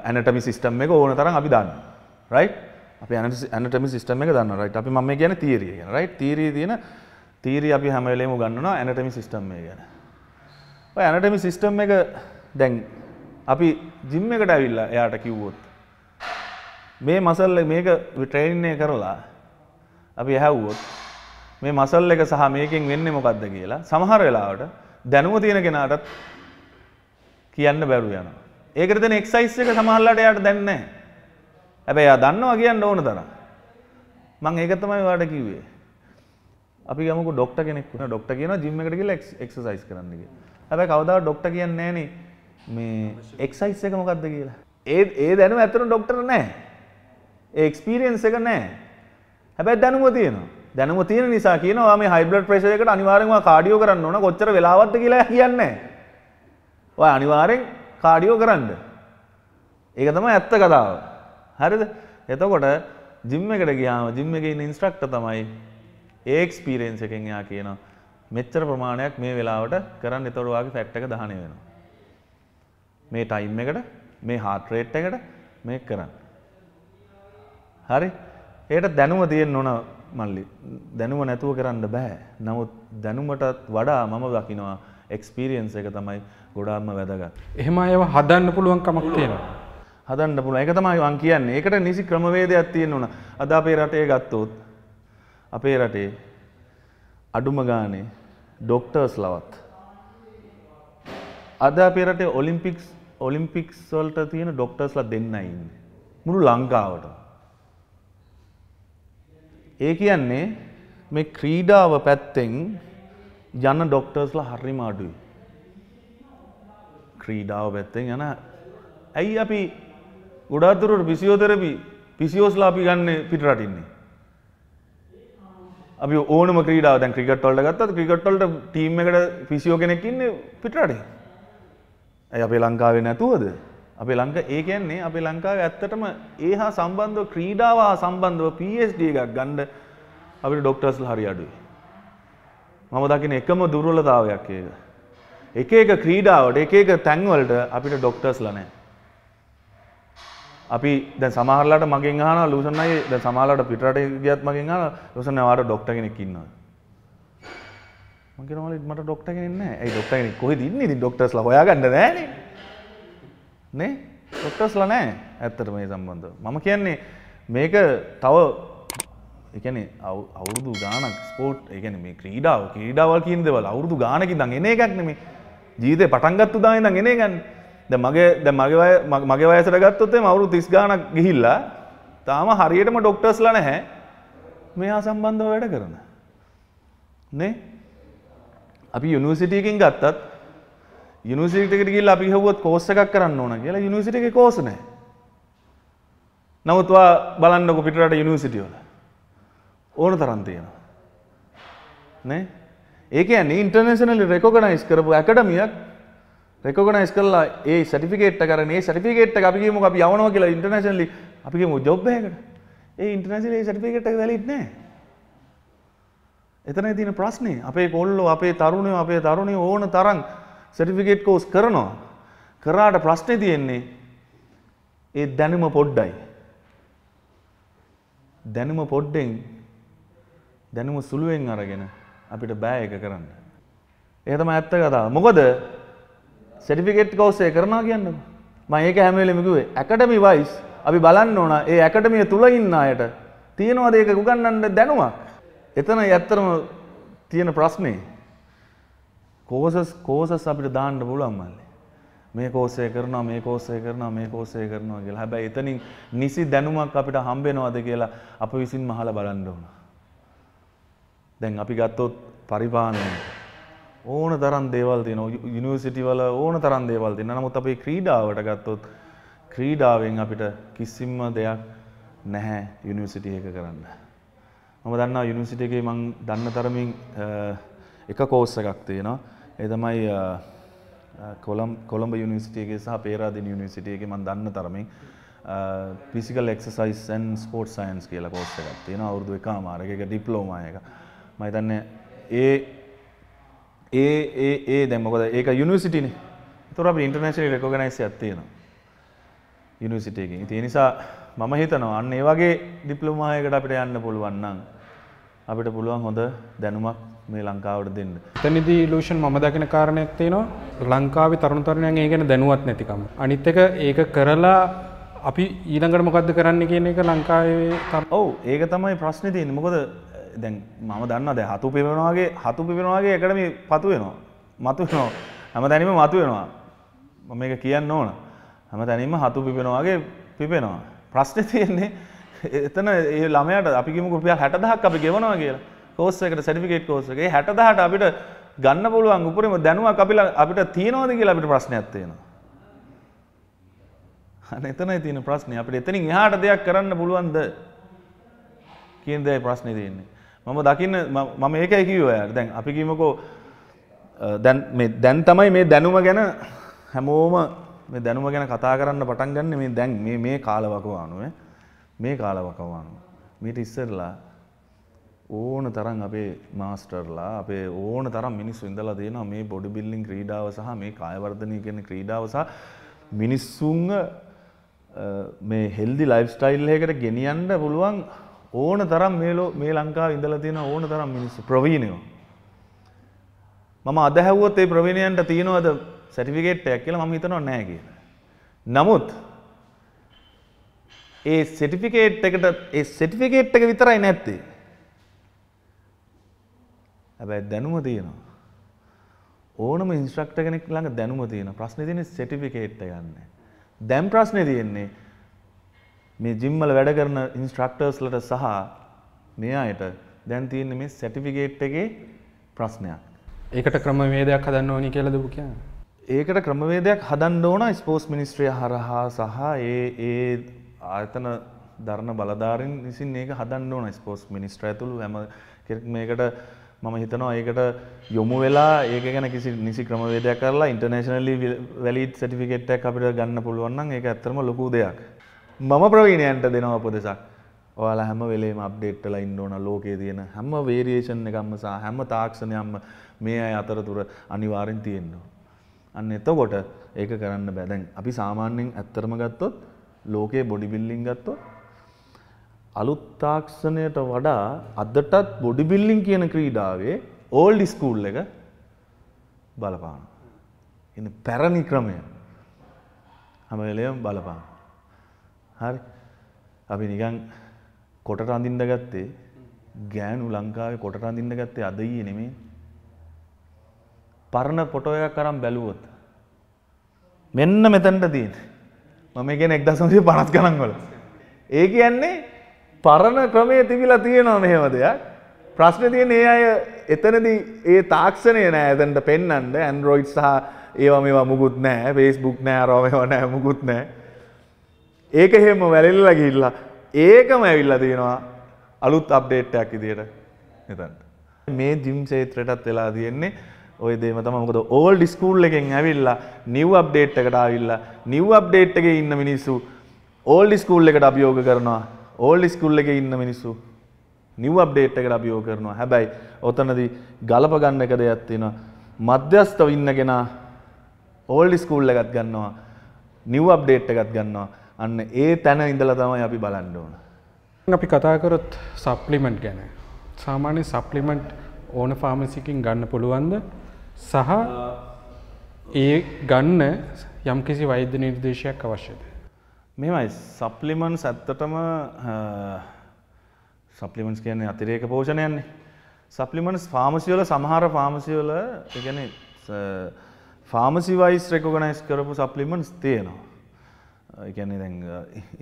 Speaker 1: ඇනටමි සිස්ටම් එක ඕන තරම් අපි දන්න. රයිට් අපි ඇනටමි සිස්ටම් එක දන්න රයිට් අපි මම කියන තීරිය ගැන රයිට් තීරිය තියෙන තීරිය අපි හැම වෙලේම ගන්නවා ඇනටමි සිස්ටම් එක ගැන. ඔය ඇනටමි සිස්ටම් එක දැන් අපි ජිම් එකට ඇවිල්ලා එයාට කිව්වොත් මේ මසල් මේක ට්‍රේනින්නේ කරලා අපි ඇහැව්වොත් මේ මසල් එක සහ මේකෙන් වෙන්නේ මොකක්ද කියලා සමහර වෙලාවට දැනුම තියෙන කෙනාටත් කියන්න බැරුව යනවා. ඒකට දෙන එක්සයිස් එක සමහරලාට එයාට දැනෙන්නේ නැහැ. හැබැයි එයා දන්නවා කියන්න ඕන තරම්. මම ඒක තමයි ඔයාලට කිව්වේ. අපි ගමුකෝ ඩොක්ටර් කෙනෙක් වුණා. ඩොක්ටර් කියනවා ජිම් එකට ගිහලා එක්සර්සයිස් කරන්න කියලා. හැබැ කවදාව ඩොක්ට කියන්නේ නේ මේ එක්සයිස් එක මොකක්ද කියලා ඒ ඒ දැනුම ඇතරු ඩොක්ටර නෑ ඒක්ස්පිරියන්ස් එක නෑ හැබැයි දැනුම තියෙනවා දැනුම තියෙන නිසා කියනවා මේ හයිබ්ලඩ් ප්‍රෙෂර් එකට අනිවාර්යෙන්ම කාඩියෝ කරන්න ඕන කොච්චර වෙලාවක්ද කියලා කියන්නේ ඔය අනිවාර්යෙන් කාඩියෝ කරන්න ඒක තමයි ඇත්ත කතාව හරිද එතකොට ජිම් එකට ගියාම ජිම් එකේ ඉන්න ඉන්ස්ට්‍රක්ටර් තමයි ඒ එක්ස්පීරියන්ස් එකෙන් එයා කියනවා මෙච්චර ප්‍රමාණයක් මේ වෙලාවට කරන්න එතකොට ඔයාගේ ෆැට් එක දහණය වෙනවා. මේ ටයිම් එකට මේ heart rate එකට මේක කරන්න. හරි? ඒකට දැනුම තියෙන්න ඕන මල්ලි. දැනුම නැතුව කරන්න බෑ. නමුත් දැනුමටත් වඩා මම දකිනවා experience එක තමයි ගොඩාක්ම වැදගත්.
Speaker 2: එහෙම ඒව හදන්න
Speaker 1: පුළුවන් කමක් තියෙනවා. හදන්න පුළුවන්. ඒක තමයි මම කියන්නේ. ඒකට නිසි ක්‍රමවේදයක් තියෙන්න ඕන. අද අපේ රටේ ගත්තොත් අපේ රටේ අඩුම ගානේ ඩොක්ටර්ස් ලවත්. අද අපේරට ඔලිම්පික්ස් ඔලිම්පික්ස් වල්ට තියෙන ඩොක්ටර්ස්ලා දෙන්න ඉන්න. මුළු ලංකාවට. ඒ කියන්නේ මේ ක්‍රීඩාව පැත්තෙන් යන්න ඩොක්ටර්ස්ලා හරිම අඩුයි. ක්‍රීඩාව පැත්තෙන් යන ඇයි අපි ගොඩාදුරට පිසිෝතරපි පිසිෝස්ලා අපි ගන්න පිට රටින්නේ. අපි ඕනම ක්‍රීඩාව දැන් ක්‍රිකට් වලට ගත්තත් ක්‍රිකට් වලට ටීම් එකට ෆිසියෝ කෙනෙක් ඉන්නේ පිටරටේ. ඇයි අපේ ලංකාවේ නැතුවද? අපේ ලංක ඒ කියන්නේ අපේ ලංකාවේ ඇත්තටම ඒ හා සම්බන්ධව ක්‍රීඩාව හා සම්බන්ධව PhD එකක් ගන්න අපිට ડોක්ටර්ස්ලා හරි අඩුයි. මම දකින එකම දුර්වලතාවයක් ඒක. එක එක ක්‍රීඩාවට එක එක තැන්වලට අපිට ડોක්ටර්ස්ලා නැහැ. අපි දැන් සමහරලාට මගෙන් අහනවා ලූසන් අයියේ දැන් සමහරලාට පිටරට ගියත් මගෙන් අහනවා ලූසන් අයියා ඩොක්ටර් කෙනෙක් ඉන්නවද මම කියනවා මට ඩොක්ටර් කෙනෙක් නැහැ. ඒ ඩොක්ටර් කෙනෙක් කොහෙද ඉන්නේ? ඉතින් ඩොක්ටර්ස්ලා හොයාගන්න නෑනේ. නේ? ඩොක්ටර්ස්ලා නැහැ. ඇත්තටම මේ සම්බන්ධව. මම කියන්නේ මේක තව ඒ කියන්නේ අවුරුදු ගාණක් ස්පෝර්ට් ඒ කියන්නේ මේ ක්‍රීඩාව ක්‍රීඩාවල් කියන දේවල් අවුරුදු ගාණකින් ඉඳන් එන එකක් නෙමෙයි. ජීවිතේ පටන් ගත්ත දා ඉඳන් එන එකන්නේ. ද මගේ ද මගේ මගේ වයසට ගත්තොත්තේ මවරු තිස් ගානක් ගිහිල්ලා තාම හරියටම ඩොක්ටර්ස්ලා නැහැ මෙයා සම්බන්ධව වැඩ කරන. නේ අපි යුනිවර්සිටියකින් ගත්තත් යුනිවර්සිටියකට ගිහිල්ලා අපි හෙව්වොත් කෝස් එකක් කරන්න ඕන කියලා යුනිවර්සිටි එකේ කෝස් නැහැ. නමුත් ඔයා බලන්නකො පිටරට යුනිවර්සිටි වල ඕන තරම් තියෙනවා. නේ ඒ කියන්නේ ඉන්ටර්නේෂනලි රෙකග්නයිස් කරපු ඇකඩමියක් රෙකොගනයිස් කරලා ඒ සටිෆිකේට් කරන ඒ සටිෆිකේට් එක අපි කියමු අපි යවනවා කියලා ඉන්ටර්නැෂනලි අපි කියමු ජොබ් එකකට ඒ ඉන්ටර්නැෂනල් ඒ සටිෆිකේට් එක වැලිඩ් නැහැ එතනයි තියෙන ප්‍රශ්නේ අපේ කොල්ලෝ අපේ තරුණයෝ අපේ තරුණියෝ ඕන තරම් සටිෆිකේට් කෝස් කරනවා කරාට ප්‍රශ්නේ තියෙන්නේ ඒ දැනුම පොඩ්ඩයි දැනුම පොඩ්ඩෙන් දැනුම සුළුවෙන් අරගෙන අපිට බෑ එක කරන්න. එහෙ තමයි ඇත්ත කතාව. මොකද සටිෆිකෙට් කවස්සේ කරනා කියන්නම ම ඒක හැමලමිකුවේ ඇකටමි වයිස් අපි බලන්න ඕන ඒ ඇකටමිය තුළ ඉන්න අයට තියෙනවාද ඒක ගුගන්නන්න දැනුවක් එතන ඇත්තරම තියෙන ප්‍රශ්නේ කෝසස් කෝසස් අපිට දාන්න පුළුවන් මල්ලේ මේ කෝසය කරනවා මේ කෝසය කරනවා මේ කෝසය කරනවා කියලා හැබැයි එතනින් නිසි දැනුමක් අපිට හම්බෙනවද කියලා අප විසින් මහලා බලන්න ඕන. දැන් අපි ගත්තොත් පරිපාලනය ඕන තරම් දේවල් තියෙනවා යුනිවර්සිටි වල ඕන තරම් දේවල් තියෙනවා. නමුත් අපි ක්‍රීඩාවට ගත්තොත් ක්‍රීඩාවෙන් අපිට කිසිම දෙයක් නැහැ යුනිවර්සිටි එක කරන්න. මම දන්නවා යුනිවර්සිටි එකේ මම දන්න තරමින් එක කෝස් එකක් තියෙනවා. ඒ තමයි කොළම් කොළඹ යුනිවර්සිටි එකේ සහ පේරාදෙණිය යුනිවර්සිටි එකේ මම දන්න තරමින් physical exercise and sports science කියලා කෝස් එකක් තියෙනවා. අවුරුදු එකමාරක ඒක ඩිප්ලෝමා එක. මම හිතන්නේ ඒ ඒ ඒ දැමකොද ඒක යුනිසිටන තොර අප ඉන්ටර්නේශන ලෙකොගෙනයිස ඇත්තියෙන යුනිසිටයකින් තිය නිසා මම හිතනවා අන්න ඒ වගේ ඩිප්ලොමායකට අපිට
Speaker 2: යන්න පුළුවන්නම් අපිට පුළුවන් හොඳ දැනුමක් මේ ලංකාවට දෙන්න. තැනිදී ලූෂන් මම දකින කාරණයක් තියෙනවා ලංකාවේ තරුණ තරුණයන් ඒ ගැන දැනුවත් නැතිකම. අනිත් එක ඒක කරලා අපි ඊළඟට මොකද්ද කරන්න කියන එක ලංකාවේ ඔව් ඒක
Speaker 1: තමයි ප්‍රශ්නේ තියෙන්නේ. මොකද දැන් මම දන්න දැ හතු පිපෙනවාගේ හතු පිපෙනවාගේ එකට මේ පතු වෙනවා මතු වෙනවා හැම තැනීම මතු වෙනවා මේක කියන්න ඕන හැම තැනීම හතු පිපෙනවාගේ පිපෙනවා ප්‍රශ්න තියෙන්නේ එතන ඒ ළමයට අපිම කුපිය හැටදහක් අපි ගෙවනවා කියලා කෝස්සකට සටිකේට් කෝසගේ හැටදහට අපිට ගන්න පුළුවන් උපරම දැනුව අපිල අපිට තියෙනවාද කියලා අපිට ප්‍රශ්නයක් තියෙනවා එතනයි තියෙන ප්‍රශ්නය අපිට එතනින් එහාට දෙයක් කරන්න පුළුවන්ද කියන දේ ප්‍රශ්නේ තියෙන්නේ මම දකින්න මම ඒක ඇකිව ඔයාට දැන් අපි කිමකෝ දැන් තමයි මේ දැනුම ගැන හැමෝම මේ දැනුම ගැන කතා කරන්න පටන් ගන්න මේ දැන් මේ මේ කාලවකවානුව මේ කාලවකවානුව මේට ඉස්සරලා ඕන තරම් අපේ මාස්ටර්ලා අපේ ඕන තරම් මිනිස්සු ඉඳලා තියෙනවා මේ බොඩි බිල්ඩින් ක්‍රීඩාව සහ මේ කායවර්ධනය කියන ක්‍රීඩාව සහ මිනිස්සුන්ව මේ හෙල්දි ලයිෆ් ස්ටයිල් එකකට ගෙනියන්න පුළුවන් ඕන තරම් මේලෝ මේ ලංකාව ඉඳලා තියෙන ඕන තරම් මිනිස්සු ප්‍රවීණයෝ. මම අදහැව්වොත් ඒ ප්‍රවීණයන්ට තියෙනවද සර්ටිෆිකේට් එකක් කියලා මම හිතනවා නැහැ කියලා. නමුත් ඒ සර්ටිෆිකේට් එකට ඒ සර්ටිෆිකේට් එක විතරයි නැත්තේ. හැබැයි දැනුම තියෙනවා. ඕනම ඉන්ස්ට්‍රක්ටර් කෙනෙක් ළඟ දැනුම තියෙනවා. ප්‍රශ්නේ තියෙන්නේ සර්ටිෆිකේට් එක ගන්න. දැන් ප්‍රශ්නේ තියෙන්නේ මේ ජිම්මල වැඩ කරන ඉන්ස්ට්‍රක්ටර්ස්ලට සහ මේ අයට දැන් තියෙන මේ සැටිෆිකේට් එකේ ප්‍රශ්නයක්. ඒකට ක්‍රමවේදයක් හදන්න ඕනි කියලා දුක කියන්නේ. ඒකට ක්‍රමවේදයක් හදන්න ඕන ස්පෝර්ට්ස් මිනිස්ට්‍රිය හරහා සහ ඒ ඒ ආයතන දරන බලධාරීන් විසින් ඒක හදන්න ඕන ස්පෝර්ට්ස් මිනිස්ට්‍රිය ඇතුළු හැම මේකට මම හිතනවා ඒකට යොමු වෙලා ඒක ගැන කිසි නිසි ක්‍රමවේදයක් කරලා ඉන්ටර්නේෂනලි වැලිඩ් සර්ටිෆිකේට් එකක් අපිට ගන්න පුළුවන් නම් ඒක ඇත්තටම ලොකු දෙයක්. මම ප්‍රවීණයන්ට දෙනව පොදෙසක් ඔයාලා හැම වෙලේම අප්ඩේට්ටල ඉන්න ඕන ලෝකයේ තියෙන හැම වේරියේෂන් එකක්ම සහ හැම තාක්ෂණයක්ම මේ අය අතරතුර අනිවාර්යෙන් තියෙනවා. අන්න එතකොට ඒක කරන්න බෑ. දැන් අපි සාමාන්‍යයෙන් ඇත්තටම ගත්තොත් ලෝකයේ බොඩි බිල්ඩින් ගත්තොත් අලුත් තාක්ෂණයට වඩා අදටත් බොඩි බිල්ඩින් කියන ක්‍රීඩාවේ ඕල්ඩ් ස්කූල් එක බලපානවා. ඉතින් පැරණි ක්‍රමය හැම වෙලේම බලපානවා. හරි අපි නිකං කොට රඳින්ඩ ගත්තේ ගෑනු ලංකාව කොට රඳින්න ගත්තේ අදයේ නෙමේ පරණ පොටෝය කරම් බැලුවොත් මෙන්න මෙතැන්ට දීන් මම එකෙන එක් දසමසය පනස් ගනන්ගොල ඒ කියන්නේ පරණ ක්‍රමය තිබිලා තියෙනවා මෙහෙම දෙයක් ප්‍රශ්න තියෙන ඒ අය එතනදී ඒ තාක්ෂණය නෑ ඇතැන්ට පෙන්න්නට ඇන්ඩරෝයිඩ් සහ ඒවා මේවා මුකුත් නෑ පේස්බුක් නෑ රෝමව නෑ මුකුත් නෑ ඒක එහෙම වැලෙල්ලා ගිහිල්ලා ඒකම ඇවිල්ලා තියෙනවා අලුත් අප්ඩේට් එකක් විදියට මෙතනට. මේ ජිම් ක්ෂේත්‍රයටත් වෙලා තියෙන්නේ ඔය දේම තමයි. මොකද ඕල්ඩ් ස්කූල් එකෙන් ඇවිල්ලා නිව් අප්ඩේට් එකට ආවිල්ලා නිව් අප්ඩේට් එකේ ඉන්න මිනිස්සු ඕල්ඩ් ස්කූල් එකට අභියෝග කරනවා. ඕල්ඩ් ස්කූල් එකේ ඉන්න මිනිස්සු නිව් අප්ඩේට් එකට අභියෝග කරනවා. හැබැයි ඔතනදී ගලප ගන්න එක දෙයක් තියෙනවා. මධ්‍යස්ථව ඉන්න කෙනා ඕල්ඩ් ස්කූල් එකත් ගන්නවා. නිව් අප්ඩේට්
Speaker 2: එකත් ගන්නවා. අන්න ඒ තැන ඉඳලා තමයි අපි බලන්න ඕන අපි කතාකරොත් සප්ලිමෙන්ට් ගැන සාමාන්‍ය සප්ලිමෙන්ට් ඕන ෆාමසිකින් ගන්න පුළුවන්ද සහ ඒ ගන්න යම් කිසි වෛද්‍ය නිර්දේශයක් අවශ්‍යද මෙමයි සප්ලිමන් සැත්තටම
Speaker 1: සප්ලිමන්ස් කියන්නේ අතිරේක පෝෂණයන්නේ සප්ලිමන්ස් ෆාමසිවල සමහර ෆාමසිවල ගැන ෆාමසිවයිස් රෙකොගනයිස් කරපු සප්ලිමන්ස් තියෙනවා එකන්නේ දැන්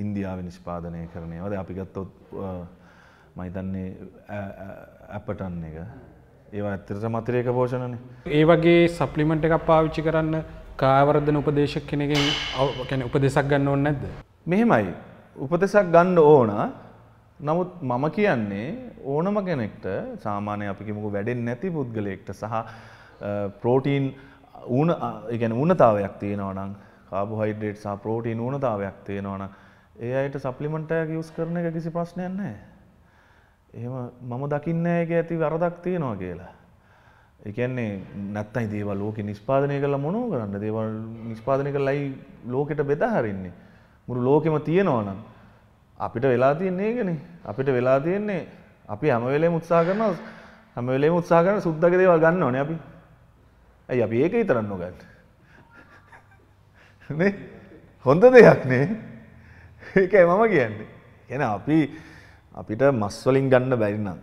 Speaker 1: ඉන්දියාව නිෂ්පාදනය කරනයවද අපිගත්තොත් මහිතන්නේ ඇපටන් එක ඒවා ඇත්තට මතරයක පෝෂණන
Speaker 2: ඒ වගේ සප්ලිමෙන්ට් එකක් පාවිච්චි කරන්න කාවරදන උපදේශක් කෙනකින් කැන උපදෙසක් ගන්න ඕන්න නැද්ද මෙහෙමයි
Speaker 1: උපදෙසක් ගන්න ඕන නමුත් මම කියන්නේ ඕනම කෙනෙක්ට සාමානය අපිකිමකු වැඩෙන් නැති පුද්ගලෙක්ට සහ ප්‍රෝටීන් ඌන ගැන ඌනතාවයක් තියෙනවනං කාබෝහයිඩ්‍රේට් සහ ප්‍රෝටීන් ඌනතාවයක් තියෙනවනම් ඒ අයට සප්ලිමන්ට් එකක් යූස් කරන එක කිසි ප්‍රශ්නයක් නැහැ. එහෙම මම දකින්නේ ඒක ඇති වරදක් තියෙනවා කියලා. ඒ කියන්නේ නැත්තම් දේවල් ලෝකේ නිෂ්පාදනය කරලා මොනව කරන්නද? දේවල් නිෂ්පාදනය කරලායි ලෝකෙට බෙදා හරින්නේ. මුළු ලෝකෙම තියෙනවනම් අපිට වෙලා තියෙන්නේ ඒකනේ. අපිට වෙලා තියෙන්නේ අපි හැම වෙලේම උත්සාහ කරනවා හැම වෙලේම උත්සාහ කරන සුද්දගේ දේවල් ගන්න ඕනේ අපි. ඇයි අපි ඒක විතරක් නොගන්නේ? නේ හොඳ දෙයක් නේ ඒකයි මම කියන්නේ. එන අපි අපිට මස් වලින් ගන්න බැරි නම්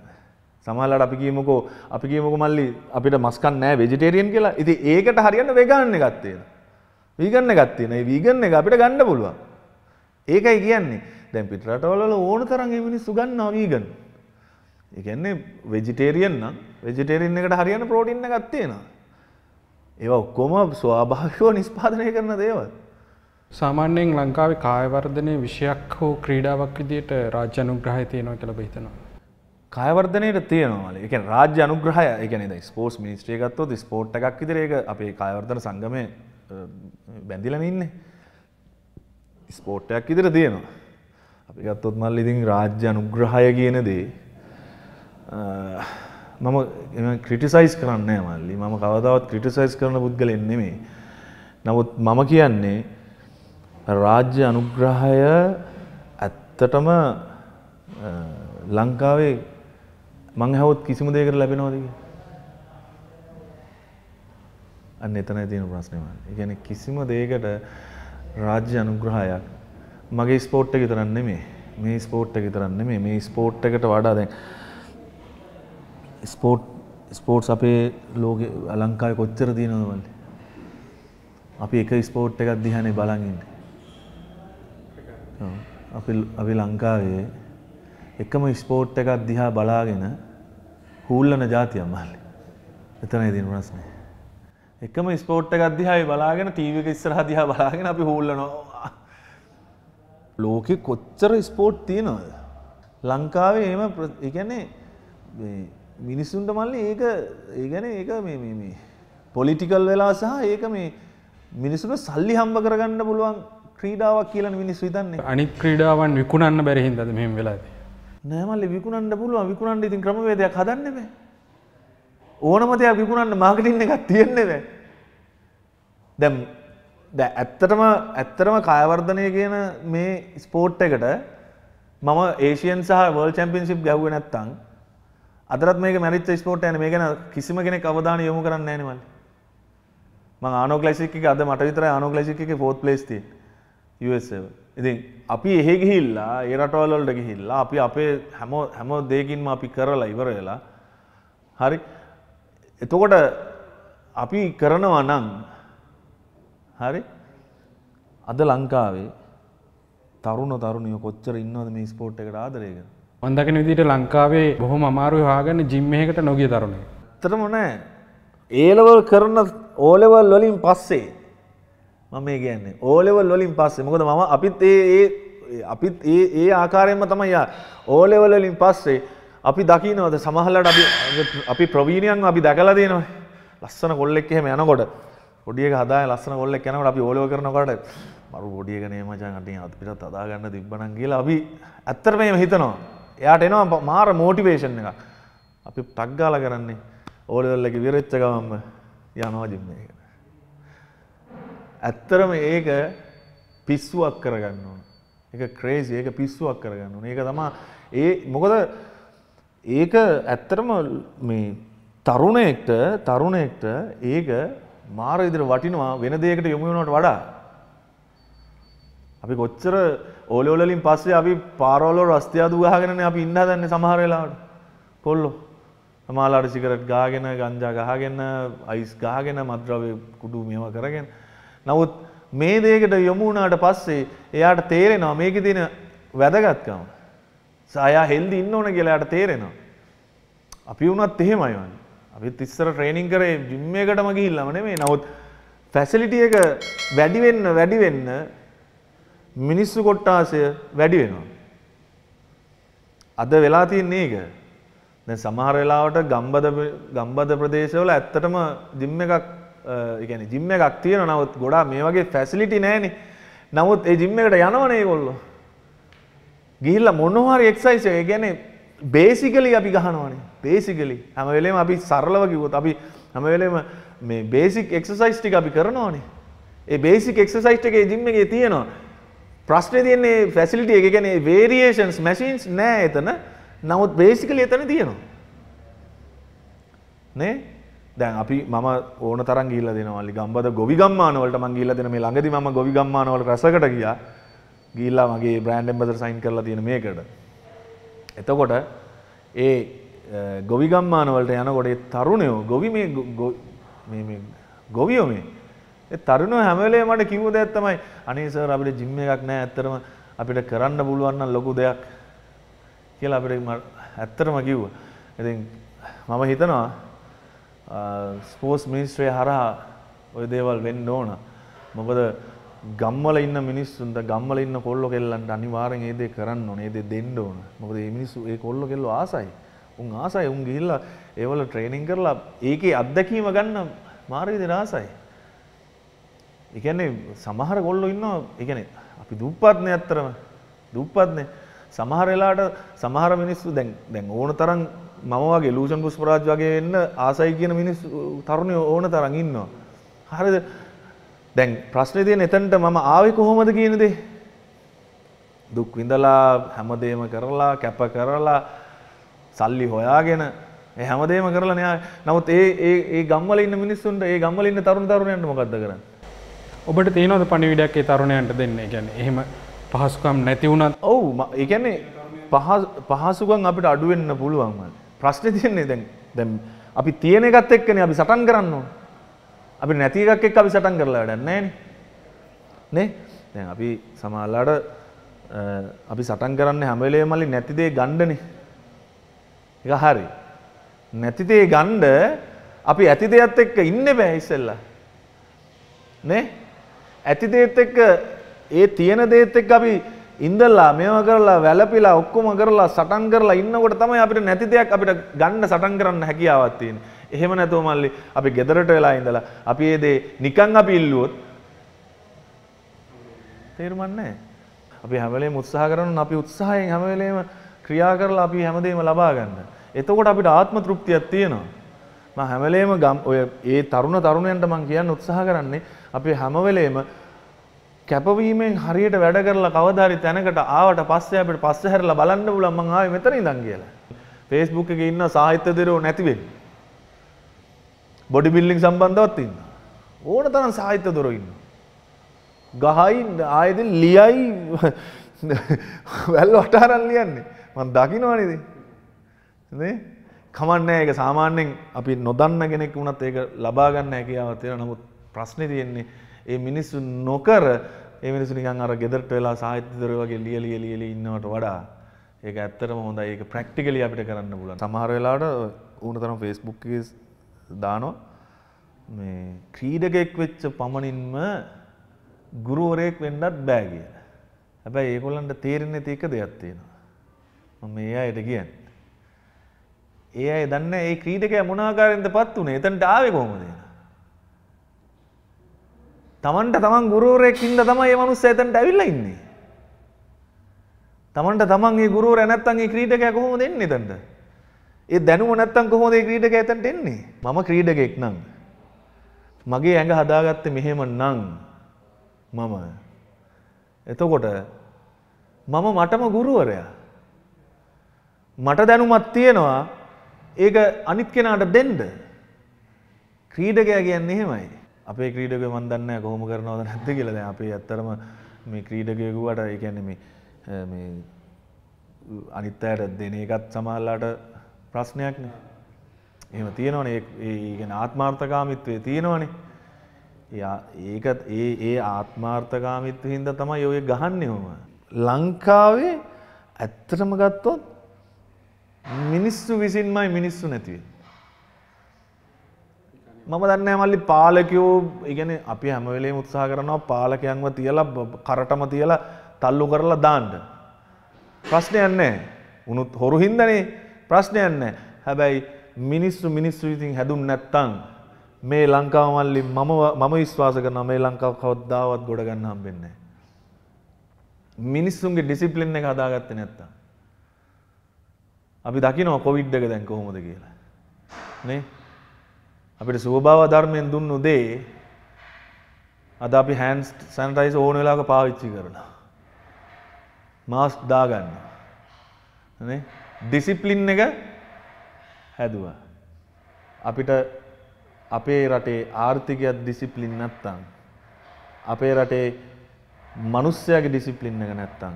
Speaker 1: සමහරවිට අපි කියමුකෝ අපි කියමුකෝ මල්ලි අපිට මස් කන්න නැහැ ভেජිටේරියන් කියලා. ඉතින් ඒකට හරියන්න වෙගන් එකක් තියෙනවා. වීගන් එකක් තියෙනවා. ඒ වීගන් එක අපිට ගන්න පුළුවන්. ඒකයි කියන්නේ. දැන් පිට රටවල ඕන තරම් මේ මිනිස්සු ගන්නවා වීගන්. ඒ කියන්නේ ভেජිටේරියන් නම් ভেජිටේරියන් එකට හරියන්න ප්‍රෝටීන් එකක් තියෙනවා.
Speaker 2: ඒ ඔක්කොම ස්වාභාෂෝ නිස්පාදනය කරන දේවල්. සාමාන්‍යයෙන් ලංකාවේ කායවර්ධනය විෂයක් හෝ ක්‍රීඩාවක් විදියට රාජ්‍ය අනුග්‍රහය තියෙනවා කියලා බහිතනවා.
Speaker 1: කායවර්ධනයට තියෙනවාල එක රාජ්‍ය අනුග්‍රහය එකන ස්පෝස් මිනිස්ට්‍රේ ගත්තොත් ස්පෝට් එකක් විදිරේක අපේ කායවර්ධන සංගමය බැඳිලන ඉන්නේ. ස්පෝට්ටයක් ඉදිර තියෙනවා. අපි ගත්තොත් මල් ඉතින් රාජ්‍ය අනුග්‍රහය කියන දේ මම ක්‍රටිසයිස් කරන්නේ මල්ලි මම කවදාවත් ක්‍රටිසයිස් කරන පුද්ගල එන්නෙමේ. නමුත් මම කියන්නේ රාජ්‍ය අනුග්‍රහය ඇත්තටම ලංකාවේ මං හැවොත් කිසිම දෙයකට ලැබෙනවද අන්න එතන තියෙන ප්‍රශ්නේ මල්ලි. ඒ කියන්නේ කිසිම දෙයකට රාජ්‍ය අනුග්‍රහයක් මගේ ස්පෝට් එක විතරක් නෙමෙයි. මේ ස්පෝට් එක විතරක් නෙමෙයි. මේ ස්පෝට් එකට වඩා දැන් ස්පෝට් ස්පෝට්ස් අපේ ලෝක අලංකාය කොච්චර දීනදවල අපි එක ස්පෝට් එකක් දිහනේ බලගන්න අපි අපි ලංකාවේ එකම ස්පෝට් එකක් දිහා බලාගෙන හූල්ලන ජාතිය මාලි එතනයි දින වෙනස්නේ එකම ස්පෝට් එකක් දිහා බලාගෙන ටීවී එක ඉස්සරහා දිහා බලාගෙන අපි හූල්ලනවා ලෝකෙ කොච්චර ස්පෝට් තියෙනවද ලංකාවේ එහෙම ඒ කියන්නේ මිනිස්සුන්ට මල්ලි ඒක ඒගැන ඒ මේ පොලිටිකල් වෙලා සහ ඒක මේ මිනිසුන සල්ලි හම්බ කරගන්න පුළුවන් ක්‍රීඩාවක් කියල මිනිස් විතන්නේ
Speaker 2: අනි ක්‍රීඩාවන් විකුණන්න බැරහින්ද මෙම වෙලාද
Speaker 1: නෑමල්ලි විකුණන්න පුළුව විකුණන්ට ඉතින් ක්‍රමවේදයක් හදන්නෙම ඕනමතයක් විකුණන්න මාගටින්න එකක් තියෙන්නෙව දැම් දැ ඇත්තටම ඇත්තරම කයවර්ධනය කියන මේ ස්පෝට් එකට මම ඒෂයන් සහ වර්ල් චැම්පියන්සිප් ගැව්ව නැත්තං අදරත් මේ මැරිච් ස්පෝට් යන මේ ගැන කිසිම කෙනෙක් අවධානය යොමු කරන්නේ නැහැ නේ මම ආනෝග්ලැසික් එක අද මට විතරයි ආනෝග්ලැසික් එකේ 4th place තියෙන්නේ USA වල. ඉතින් අපි එහෙ ගිහිල්ලා ඒ රටවල් වලට ගිහිල්ලා අපි අපේ හැම හැම දෙයකින්ම අපි කරලා ඉවර වෙලා හරි එතකොට අපි කරනවා නම් හරි අද ලංකාවේ
Speaker 2: තරුණ තරුණියෝ කොච්චර ඉන්නවද මේ ස්පෝර්ට් එකට ආදරය කරන මන්දකන විදිට ලංකාවේ බොහොම අමාරු හාගන්න ජිම්මයකට නොගිය තරුණේ. තරම නෑ ඒලවල්
Speaker 1: කරන ඕලෙවල් වලින් පස්සේ මම මේ කියන්නේ ඕලෙවල් වලින් පස්සේ මොකද මම අපිත් ඒ අපිත් ඒ ඒ ආකාරයෙන්ම තමයියා ඕලෙවල් වලින් පස්සේ අපි දකිනවද සමහලට අපි අපි ප්‍රවීණයන් අපි දැකලා දෙනවා ලස්සන කොල්ලෙක් එහෙම යනකොට පොඩියක හදා ලස්සන කොල්ලෙක් යනකොට අපි ඕලෙව කරනකොට මරු පොඩියක නේ මචං අටින් අපිටත් අදාගන්න තිබ්බනම් කියලා අපි ඇත්තටම එහෙම හිතනවා එයාට එනවා මාර මෝටිවේෂන් එකක් අපි ටක්ගාල කරන්නේ ඕලවල්ලක විරච්ච ගවම්ම යනවාජිම්ම එක. ඇත්තරම ඒක පිස්සුවක් කරගන්න ඕන එක ක්‍රේසි ඒක පිස්සුවක් කරගන්න ඕන ඒක තමා ඒ මොකද ඒක ඇත්තරම මේ තරුණයෙක්ට තරුණයෙක්ට ඒක මාර ඉදිර වටිනවා වෙන දෙයකට යොමුුණට වඩා අපි කොච්චර ඕලෝලින් පස්සේ අපි පාරෝලෝ රස්තියාදු ගහගෙන අපි ඉන්න හදන්නේ සමහර වෙලාවට. කොල්ලෝ. සමහරලාට සිගරට් ගහගෙන, ගංජා ගහගෙන, අයිස් ගහගෙන, මද්‍රව්‍ය කුඩු මේවා කරගෙන. නමුත් මේ දෙයකට යොමු වුණාට පස්සේ එයාට තේරෙනවා මේකේ තියෙන වැදගත්කම. සායා හෙල්දි ඉන්න ඕන කියලා එයාට තේරෙනවා. අපි වුණත් එහෙමයි වන්නේ. අපිත් ඉස්සර ට්‍රේනින් කරේ ජිම් එකටම ගිහිල්ලාම නෙමෙයි. නමුත් ෆැසිලිටි එක වැඩි වෙන්න වැඩි වෙන්න මිනිස්සු කොට්ටාසය වැඩි වෙනවා. අද වෙලා තියන්නේ ඒක. දැන් සමහර වෙලාවට ගම්බද ගම්බද ප්‍රදේශවල ඇත්තටම ජිම් එකක් ඒ කියන්නේ ජිම් එකක් තියෙනවා. නමුත් ගොඩාක් මේ වගේ ෆැසිලිටි නැහැනේ. නමුත් ඒ ජිම් එකට යනවනේ ඒගොල්ලෝ. ගිහිල්ලා මොනවා හරි එක්සර්සයිස් ඒ කියන්නේ බේසිකලි අපි ගහනවනේ. බේසිකලි හැම වෙලේම අපි සරලව කිව්වොත් අපි හැම වෙලේම මේ බේසික් එක්සර්සයිස් ටික අපි කරනවනේ. ඒ බේසික් එක්සර්සයිස් ටික ඒ ජිම් එකේ තියෙනවා. ප්‍රශ්නේ තියෙන්නේ ෆැසිලිටි එක කියන්නේ වේරියේෂන්ස් මැෂින්ස් නෑ එතන. නමුත් බේසිකලි එතන තියෙනවා. නේ? දැන් අපි මම ඕන තරම් ගිහිල්ලා දෙනවා ලිගම්බද ගොවි ගම්මාන වලට මම ගිහිල්ලා දෙන මේ ළඟදී මම ගොවි ගම්මාන වල රසකට ගියා. ගිහිල්ලා මගේ බ්‍රෑන්ඩ් ඇම්බසඩර් සයින් කරලා තියෙන මේකට. එතකොට ඒ ගොවි ගම්මාන වලට යනකොට ඒ තරුණයෝ ගොවි මේ ගොවියෝ මේ ඒ තරුණයෝ හැම වෙලේම මට කිව්ව දෙයක් තමයි අනේ සර් අපිට ජිම් එකක් නැහැ ඇත්තටම අපිට කරන්න පුළුවන් නම් ලොකු දෙයක් කියලා අපිට ඇත්තටම කිව්වා. ඉතින් මම හිතනවා ස්පෝර්ට්ස් මිනිස්ට්‍රිය හරහා ওই දේවල් වෙන්න ඕන. මොකද ගම්වල ඉන්න මිනිස්සුන්ට ගම්වල ඉන්න කොල්ලෝ කෙල්ලන්ට අනිවාර්යෙන් ඒ දේ කරන්න ඕනේ. ඒ දේ දෙන්න ඕන. මොකද මේ මිනිස්සු ඒ කොල්ලෝ කෙල්ලෝ ආසයි. උන් ආසයි උන් ගිහිල්ලා ඒවල ට්‍රේනින් කරලා ඒකේ අත්දැකීම ගන්න මාර්ගෙදී ආසයි. එකන්නේ සමහර ගොල්ලො ඉන්න එකන අපි දුප්පත්නය ඇත්තරම දුප්පත්නය සමහරලාට සමහර මිනිස්සු දැන් දැන් ඕන තරන් මමගේ ලූෂන් පුස් පරාජ් වගේ එන්න ආසයි කියන මිනිස් තරුණය ඕන තරන් ඉන්නවා. හරිද දැන් ප්‍රශ්නතිය එතැන්ට මම ආවෙ කොහොමද කියනදේ. දුක් විඳලා හැමදේම කරලා කැප කරලා සල්ලි හොයාගෙන හැමදේම කරලා නයා නමුත් ඒ ඒ ගම්වල ඉන්න මිනිස්සුන්ට ඒ
Speaker 2: ගම්වල ඉන්න තරුණ තරුණයන්ට මොකක්ද කරන්නේ ඔබට තියනොද පණිවිඩයක් ඒ තරුණයන්ට දෙන්න ගැන එහෙම පහසුකම් නැතිවුණත් ඔවු එකන්නේ පහසුකන් අපිට අඩුවෙන්න්න
Speaker 1: පුළුවන්ම ප්‍රශ්න තියන්නේ දැන් දැම් අපි තියෙන එකත් එක්කන අපි සටන් කරන්න අපි නැති එකක් එක් අපි සටන් කරලා වැඩන්නේ නේ දැන් අපි සමාල්ලාට අපි සටන් කරන්න හැමලේ මලි නැතිදේ ගණ්ඩන එක හරි නැතිදේ ගණ්ඩ අපි ඇති දෙයක්ත් එක්ක ඉන්න බෑ ඉස්සෙල්ලා නේ ඇති දේත් එක්ක ඒ තියෙන දේත් එක්ක අපි ඉඳලා මේවා කරලා වැළපිලා ඔක්කොම කරලා සටන් කරලා ඉන්නකොට තමයි අපිට නැති දෙයක් අපිට ගන්න සටන් කරන්න හැකියාවක් තියෙන්නේ. එහෙම නැතුව මල්ලි අපි ගෙදරට වෙලා ඉඳලා අපි ඒ දේ නිකන් අපි ඉල්ලුවොත් තේරුමක් නැහැ. අපි හැම වෙලේම උත්සාහ කරනවා අපි උත්සාහයෙන් හැම වෙලේම ක්‍රියා කරලා අපි හැමදේම ලබා ගන්න. එතකොට අපිට ආත්ම තෘප්තියක් තියෙනවා. මම හැම වෙලේම ඔය ඒ තරුණ තරුණයන්ට මම කියන්න උත්සාහ කරන්නේ අපි හැමවෙලේම කැපවීමෙන් හරියට වැඩ කරලා කවදාරි තැනකට ආවට පස්සේ අපිට පස්සේ හැරලා බලන්න පුළුවන් මං ආවේ මෙතන ඉඳන් කියලා. Facebook එකේ ඉන්න සාහිත්‍ය දිරෝ නැති වෙන්නේ. බොඩි බිල්ඩින් සම්බන්ධවත් ඉන්නවා. ඕන තරම් සාහිත්‍ය දොරෝ ඉන්නවා. ගහයි ආයෙද ලියයි වැල් වටාරන් ලියන්නේ. මං දකින්නවනේ ඉතින්. නේ? කමන්නේ ඒක සාමාන්‍යයෙන් අපි නොදන්න කෙනෙක් වුණත් ඒක ලබා ගන්න හැකියාවක් තියෙනවා. නමුත් ප්‍රශ්න තියෙන්නේ ඒ මිනිස්සු නොකර ඒ මිනිස්සු නිකන් අර ගෙදරට වෙලා සාහිත්‍යදරු වගේ ලියලා ලියලා ලියලා ඉන්නවට වඩා ඒක ඇත්තටම හොඳයි ඒක ප්‍රැක්ටිකලි අපිට කරන්න පුළුවන් සමහර වෙලාවට ඕන තරම් Facebook එකේ දානවා මේ ක්‍රීඩකෙක් වෙච්ච පමණින්ම ගුරුවරයෙක් වෙන්නත් බෑ කියලා. හැබැයි ඒගොල්ලන්ට තේරෙන්නේ තියෙක දෙයක් තියෙනවා. මම මේ අයට කියන්නේ. ඒ අය දන්නේ ඒ ක්‍රීඩකයා මොන ආකාරයෙන්ද පත් උනේ? එතනට ආවේ කොහොමද? තමන්ට තමන් ගුරුවරයකින්ද තමයි ඒ මනුස්සයා එතනට ඇවිල්ලා ඉන්නේ. තමන්ට තමන් ඒ ගුරුවරයා නැත්තම් ඒ ක්‍රීඩකයා කොහොමද එන්නේ එතනට? ඒ දැනුම නැත්තම් කොහොමද ඒ ක්‍රීඩකයා එතනට එන්නේ? මම ක්‍රීඩකෙක් නම් මගේ ඇඟ හදාගත්තේ මෙහෙම නම් මම එතකොට මම මටම ගුරුවරයා මට දැනුමත් තියෙනවා ඒක අනිත් කෙනාට දෙන්න ක්‍රීඩකයා කියන්නේ එහෙමයි අපේ ක්‍රීඩකය මන් දන්න කොහොම කරනවද නැද්ද කියලද අපේ ඇත්තරම මේ ක්‍රීඩකයකුවට එකැන මේ අනිත් අයට දෙන එකත් සමහල්ලාට ප්‍රශ්නයක් එම තියෙනවන ඒගෙන ආත්මාර්ථකාමිත්වය තියෙනවනේ යා ඒකත් ඒ ඒ ආත්මාර්ථකාමිත්ව හින්ද තමයි ඔය ගහන්න හොම ලංකාවේ ඇත්තටම ගත්තොත් මිනිස්සු විසින්මයි මිනිස්සු නැතිවේ මම දන්න මල්ලි පාලකයෝ ඉගැන අපි හැමවෙලේ උත්සාහ කරනවා පාලකයන්ව තියලා කරටම තියලා තල්ලු කරලා දාන්ට. ප්‍රශ්නයන්නේ උනුත් හොරු හින්දනේ ප්‍රශ්නයන්න හැබැයි මිනිස්සු මිනිස්සු ඉතින් හැදුම් නැත්තං මේ ලංකාව මල්ලි මම විශ්වාස කරන මේ ලංකාව කවද්දාවත් ගොඩගන්න හම්බෙන්නේ. මිනිස්සුන්ගේ ඩිසිප්ලින් එක හදාගත්ත නැත්තා. අපි දකිනවා කොවිඩ්ඩක දැන් කොහොමද කියලා. නේ? අපිට සුවභාව ධර්මයෙන් දුන්නු දේ අද අපි හැන්ස් සැනටයිස් ඕන වෙලාවක පාවිච්චි කරනවා. මාස්ක් දාගන්න. නේ? ඩිසිප්ලින් එක හැදුවා. අපිට අපේ රටේ ආර්ථිකයත් ඩිසිප්ලින් නැත්තම් අපේ රටේ මිනිස්සයාගේ ඩිසිප්ලින් එක නැත්තම්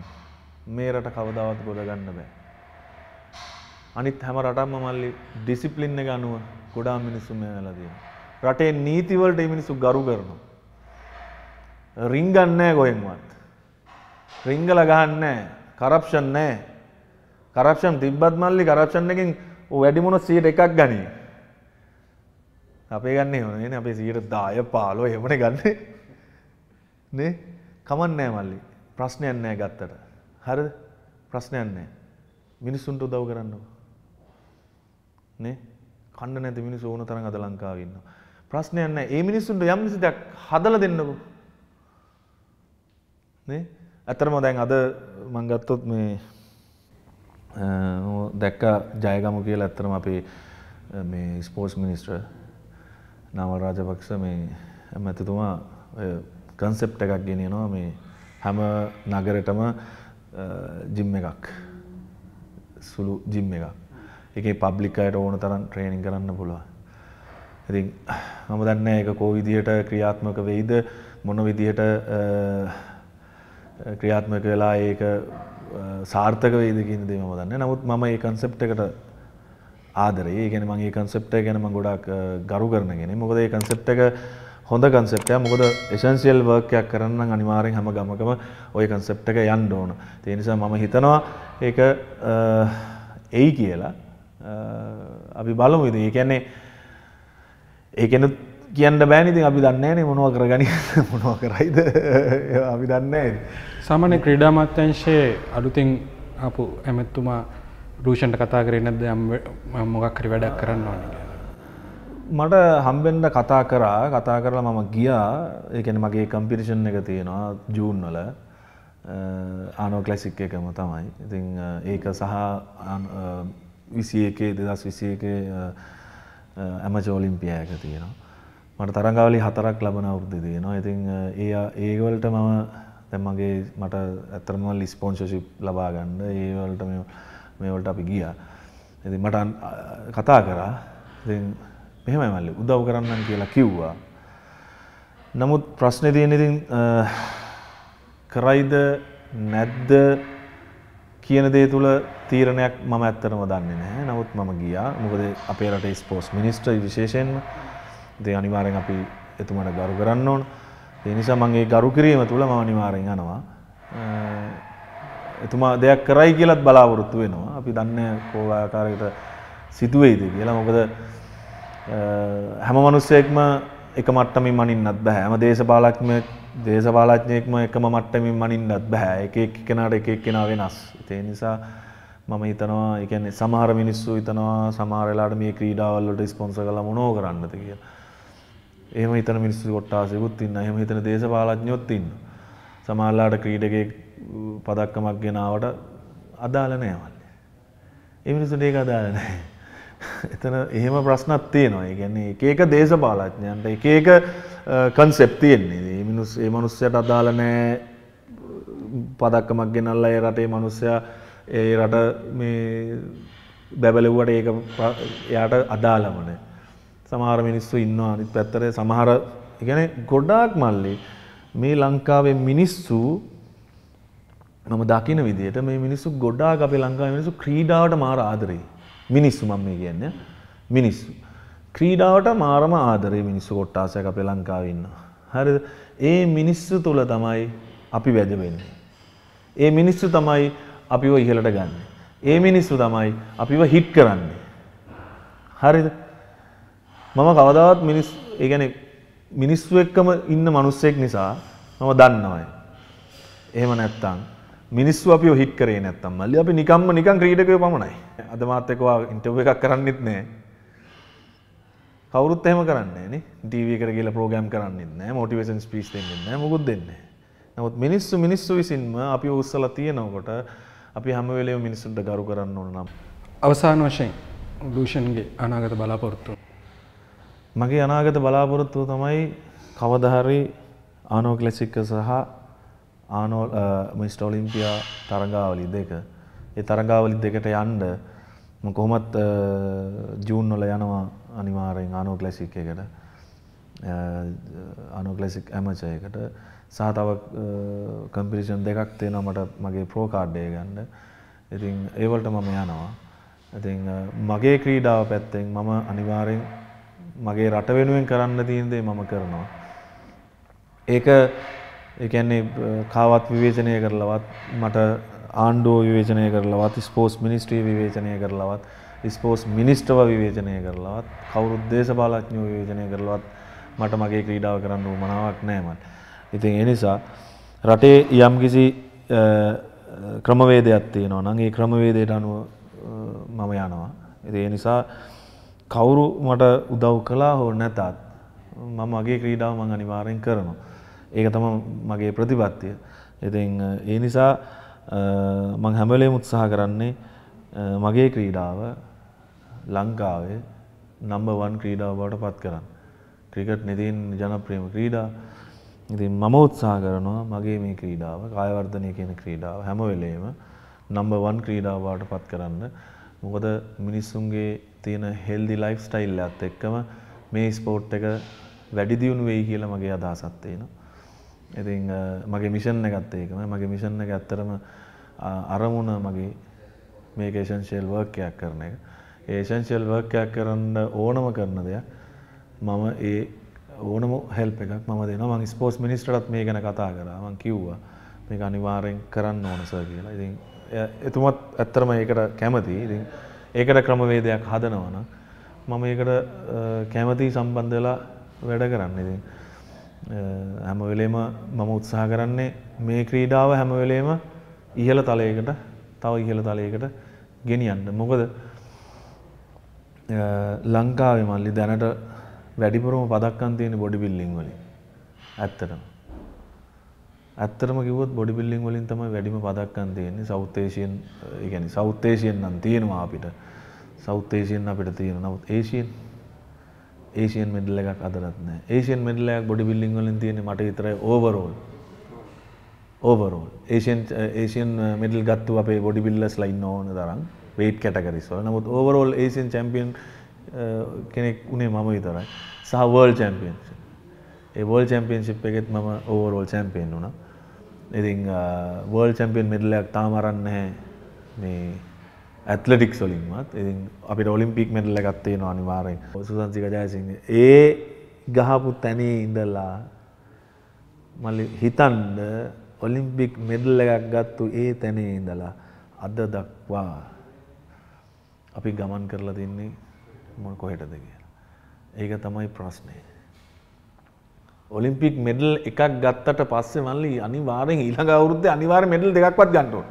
Speaker 1: මේ රට කවදාවත් ගොඩ ගන්න බෑ. අනිත් හැම රටක්ම මල්ලි ඩිසිප්ලින් එක අනුව ගොඩා මිනිස්සුම වෙලා තියෙන. රටේ නීතිවලට මිනිස්සු ගරු කරනවා. රිංගන්නෑ ගොයෙන්වත්. රිංගල ගහන්නෑ කරප්ෂන් නෑ කරප්ෂන් තිබ්බත් මල්ලි කරප්ෂන් එකින් වැඩිමුණ සීට එකක් ගනී. අපේ ගන්න ඕනේ අපේ සීට දාය පාලෝ එමන ගන්න නේ කමන්නෑ මල්ලි ප්‍රශ්නයන්නෑ ගත්තට හරි ප්‍රශ්නයන්නෑ මිනිස්සුන්ට උදව් කරන්නවා. නේ කණ්ඩ නැති මිනිස් ඕන තරන් අද ලංකාවන්න. ප්‍රශ්නයන්න ඒ මිනිස්සුන්ට යම්සි දෙයක් හදල දෙන්නකු. ඇතරම දැන් අද මංගත්තොත් මේ දැක්ක ජයගම කියල ඇත්තරම අපේ මේ ස්පෝර්ස් මිනිස්ට්‍ර නවල් රාජපක්ෂ මේ ඇමැතිතුමා කන්සෙප්ට එකක් ගෙනයනවා මේ හැම නගරටම ජිම් එකක් සුළු ජිම් එකක් එක පබ්ලික් අයට ඕන තරන් ට්‍රේනිින් කරන්න පුළුවන්. ඉතින් මම දන්න එක කෝ විදිහට ක්‍රියාත්මක වෙයිද මොන විදිහට ක්‍රියාත්මක වෙලා ඒක සාර්ථක වේදකින් දේ ම දන්න නමුත් මම ඒ කන්සෙප් එකට ආදරේ ගැන මගේ කන්සෙප්ට ගැනම ගොඩක් ගරු කරනගෙන මොකද ඒ කන්සෙප් එක හොඳ කන්සෙප්ටය මොකද එසන්සිියල් වර්කයක් කරන්න අනිවාරෙන් හම ගමකම ඔය කන්සෙප්ට එක යන්න ඕන තියනිසා මම හිතනවා ඒ එයි කියලා අපි බලමු ඉති ඒකැන්නේ ඒකන කියන්න බෑනිති
Speaker 2: අපි දන්නන්නේ මොනව කරගනි
Speaker 1: මොනව කරයිද අපි දන්න
Speaker 2: සාමනය ක්‍රීඩා මත්‍යංශයේ අලුතින් අපපු ඇමැත්තුමා රූෂන්ට කතා කරන්නද මොකක් කරි වැඩක් කරන්න ඕන
Speaker 1: මට හම්බෙන්ඩ කතා කරා කතා කරලා මම ගියා ඒකන මගේ කම්පිරිෂන් එක තියෙනවා ජූන්වල ආනෝ කලසික් එකම තමයි ඉතිං ඒක සහ විසි එකේ දෙදස් විසි එක ඇමචෝලිම්පියයක තියෙනවා. මට තරගාලි හතරක් ලබන අවුද්ධ තියෙනවා ඉතින් ඒ ඒවලට මම දැමගේ මට ඇතරම ලිස්පෝංශශිප් ලබා ගන්න ඒවලට මේවලට අපි ගිය. ඇති මට කතා කරා මෙහෙම මල්ලි උදව් කරන්න කියලා කිව්වා. නමුත් ප්‍රශ්න තියෙන ඉතින් කරයිද නැද්ද කියන දේ තුළ තීරණයක් මම ඇත්තටම දන්නේ නැහැ. නමුත් මම ගියා. මොකද අපේ රටේ ස්පෝර්ට්ස් මිනිස්ටර් විශේෂයෙන්ම ඉතින් අනිවාර්යෙන් අපි එතුමාට ගරු කරන්න ඕන. ඒ නිසා මම ඒ ගරු කිරීම තුළ මම අනිවාර්යෙන් යනවා. එතුමා දෙයක් කරයි කියලාත් බලාපොරොත්තු වෙනවා. අපි දන්නේ කොහොම ආකාරයකට සිදුවේද කියලා. මොකද හැම මිනිස්සෙක්ම එක මට්ටමින් මනින්නත් බෑ. හැම දේශපාලඥයෙක් දේශපාලඥයෙක්ම එකම මට්ටමින් මනින්නත් බෑ. එක එක්කෙනාට එක එක්කෙනා වෙනස්. ඒ නිසා මම හිතනවා එකන්නේ සමහර මිනිස්සු හිතනවා සමහරලාට මේ ක්‍රීඩාවල්ලට ස්පොන්ස කලා මොනෝ කරන්නද කිය. එහම හිතන මිනිස්සු කොට්ටාසයකුත් ඉන්න එහම හිතන දේශපාලඥයොත් ඉන්න. සමහරලාට ක්‍රීඩගේ පදක්කමක් ගෙනාවට අදාලනය වන්නේ. එමිනිසුට ඒක අදාලනෑ. එතන එහෙම ප්‍රශ්නත් තියෙනවා ගැන්නේ එකක දේශපාලඥන්ට එකක කන්සෙප් තියෙන්නේ මිනිස් ඒ මනුස්සයට අදාල නෑ පදක්කමක් ගෙනල්ලා ඒ රටේ මනුස්සයා ඒ රට මේ බැබලෙව්වට ඒක එයාට අදාළමන සමහර මිනිස්සු ඉන්නවා අනිත් පැත්තට සමහර ගැන ගොඩාක් මල්ලි මේ ලංකාවේ මිනිස්සු මම දකින විදියට මේ මිනිස්සු ගොඩාක් අපේ ලංකාවේ මිනිස්සු ක්‍රීඩාවට මාර ආදරේ මිනිස්සු මම මේ කියන්නේ මිනිස්සු ක්‍රීඩාවට මාරම ආදරේ මිනිස්සු කොට්ටාසයක් අපේ ලංකාවේ ඉන්නවා හරිද ඒ මිනිස්සු තුල තමයි අපි වැද වෙන්නේ ඒ මිනිස්සු තමයි අපිව ඉහලට ගන්න. ඒ මිනිස්සු තමයි අපිව හිට් කරන්නේ. හරිද මම කවදාවත් මිනිස් ඒගැන මිනිස්සු එක්කම ඉන්න මනුස්සෙක් නිසා මම දන්නවයි. එහෙම නැත්තං මිනිස්සු අපි හිට කරේ නැත්තම් මල්ලි අපි නිකම්ම නිකන් ක්‍රීඩකය පමණයි අද මාත්‍යකවා ඉන්ටව් එකක් කරන්නෙත් නෑ කවුරුත් එහෙම කරන්නේ නේ ටීවී එකට ගිහලා ප්‍රෝග්‍රෑම් කරන්නෙත් නෑ මොටිවේෂන් ස්පීච් දෙන්නෙත් නෑ මොකුත් දෙන්නේ නමුත් මිනිස්සු මිනිස්සු විසින්ම අපි උස්සලා තියෙනකොට අපි හැමවෙලේ මිනිසුන්ට ගරු කරන්න ඕන නම්.
Speaker 2: අවසාන වශයෙන් දූෂන්ගේ අනාගත බලාපොරොත්තු. මගේ අනාගත බලාපොරොත්තුව තමයි
Speaker 1: කවදහරි ආනෝ කලසික්ක සහ ආනෝ මිස්ට ඔලිම්පියා තරගාවලි දෙක ඒ තරගාවලි දෙකට යන්ඩ කොහොමත් ජූන්නොල යනවා අනිවාරෙන් ආනෝ කලසික් එකට ආනෝ කලසික් ඇමචයකට සහ තව කම්පිරිෂන් දෙකක් තියෙනවා මට මගේ ප්‍රෝකාඩ්ඩය ගන්න ඉතින් ඒවලට මම යනවා ඇති මගේ ක්‍රීඩාව පැත්තෙන් මම අනිවාරෙන් මගේ රට වෙනුවෙන් කරන්න තියන්දේ මම කරනවා. ඒක එකන්නේ කාවත් විවේචනය කරලවත් මට ආණ්ඩෝ විවේචනය කරලවත් ස්පෝස් මිනිස්ට්‍රී විවේචනය කරලවත් ස්පෝස් මිනිස්ටව විවේචනය කරලවත් කවුරුද්දේශ බාලඥෝ විවේචනය කරලවත් මට මගේ ක්‍රීඩාව කරන්න උමනාවක් නෑමට. ඉතින් ඒ නිසා රටේ යම්කිසි ක්‍රමවේදයක් තියෙනවා නම් ඒ ක්‍රමවේදයට අනුව මම යනවා. ඉතින් ඒ නිසා කවුරු මට උදව් කළා හෝ නැතත් මම මගේ ක්‍රීඩාව මං අනිවාර්යෙන් කරනවා. ඒක තමයි මගේ ප්‍රතිපත්තිය. ඉතින් ඒ නිසා මං හැම වෙලේම උත්සාහ කරන්නේ මගේ ක්‍රීඩාව ලංකාවේ නම්බර් 1 ක්‍රීඩාව බවට පත් කරන්න. ක්‍රිකට් නෙදින් ජනප්‍රියම ක්‍රීඩා ඉතින් මම උත්සා කරනවා මගේ මේ ක්‍රීඩාව කායවර්ධනය කියන ක්‍රීඩාව හැම වෙලේම නම්බවන් ක්‍රීඩාවට පත් කරන්න මොකද මිනිස්සුන්ගේ තියෙන හෙල්දි ලයිෆ් ස්ටයිල්ලත් එක්කම මේ ස්පෝට් එක වැඩිදියුණු වෙයි කියලා මගේ අදහසත් තියෙනවා. ඉතින් මගේ මිෂන් එකත් ඒකම මගේ මිෂන් එක ඇත්තරම අරමුණ මගේ මේක ඒෂන්ශියල් වර්කයක් කරන එක ඒෂන්ශියල් වර්කයක් කරන්න ඕනම කරන දෙයක් මම ඒ ඕනම හෙල්ප එකක් ම දෙනවා මං ස්පෝස් මිනිස්ටරත් මේ ගැන කතා කරා මං කිව්වා මේක අනිවාරෙන් කරන්න ඕනස කියලා ඉතින් එතුමත් ඇත්තරම ඒකට කැමති ඉතින් ඒකට ක්‍රමවේදයක් හදනවන මම ඒකට කැමති සම්බන්ධලා වැඩ කරන්න ඉතින් හැම වෙලේම මම උත්සාහ කරන්නේ මේ ක්‍රීඩාව හැම වෙලේම ඉහළ තලයකට තව ඉහළ තලයකට ගෙනියන්න මොකද ලංකාවේ මල්ලි දැනට වැඩිපුරම පදක්කන් තියෙන බොඩි බිල්ඩින් වලින් ඇත්තටම ඇත්තටම කිව්වොත් බොඩි බිල්ඩින් වලින් තමයි වැඩිම පදක්කන් තියෙන්නේ සවුත් ඒෂියන් ඒ කියන්නේ සවුත් ඒෂියන් නම් තියෙනවා අපිට සවුත් ඒෂියන් අපිට තියෙනවා නමුත් ඒෂියන් ඒෂියන් මෙඩල් එකක් අදටත් නැහැ ඒෂියන් මෙඩල් එකක් බොඩි බිල්ඩින් වලින් තියෙන්නේ මට විතරයි overall overall Asian Asian medal ගත්තු අපේ බොඩි බිල්ඩර්ස්ලා ඉන්න ඕන තරම් weight categories වල නමුත් ඕවරෝල් ඒෂියන් චැම්පියන් කෙනෙක් උනේ මම විතරයි සහ වර්ල් චැම්පියන් ඒවල් චැම්පියන්ශිප් එකෙත් ම ඕවරෝල් චැම්පියෙන් වුණා ඉතිං වර්ල් චැම්පියන් මෙඩලයක් තාමරන්නහැ මේ ඇත්ලටික් සොලින්මත් ඉති අපි ඔලිම්පික් මෙඩල්ල ගත්තේනවා අනිවාරෙන් සුසන්සික ජයසිංහ ඒ ගහපු තැනේ ඉඳල්ලා මල්ලි හිතන්ඩ ඔලිම්පික් මෙඩල්ල එකක් ගත්තු ඒ තැනේ ඉඳලා අද දක්වා අපි ගමන් කරලා තින්නේ මොන කොහෙටද කියලා. ඒක තමයි ප්‍රශ්නේ. ඔලිම්පික් මෙඩල් එකක් ගත්තට පස්සේ මල්ලි අනිවාර්යෙන් ඊළඟ අවුරුද්දේ අනිවාර්යෙන් මෙඩල් දෙකක්වත් ගන්න ඕන.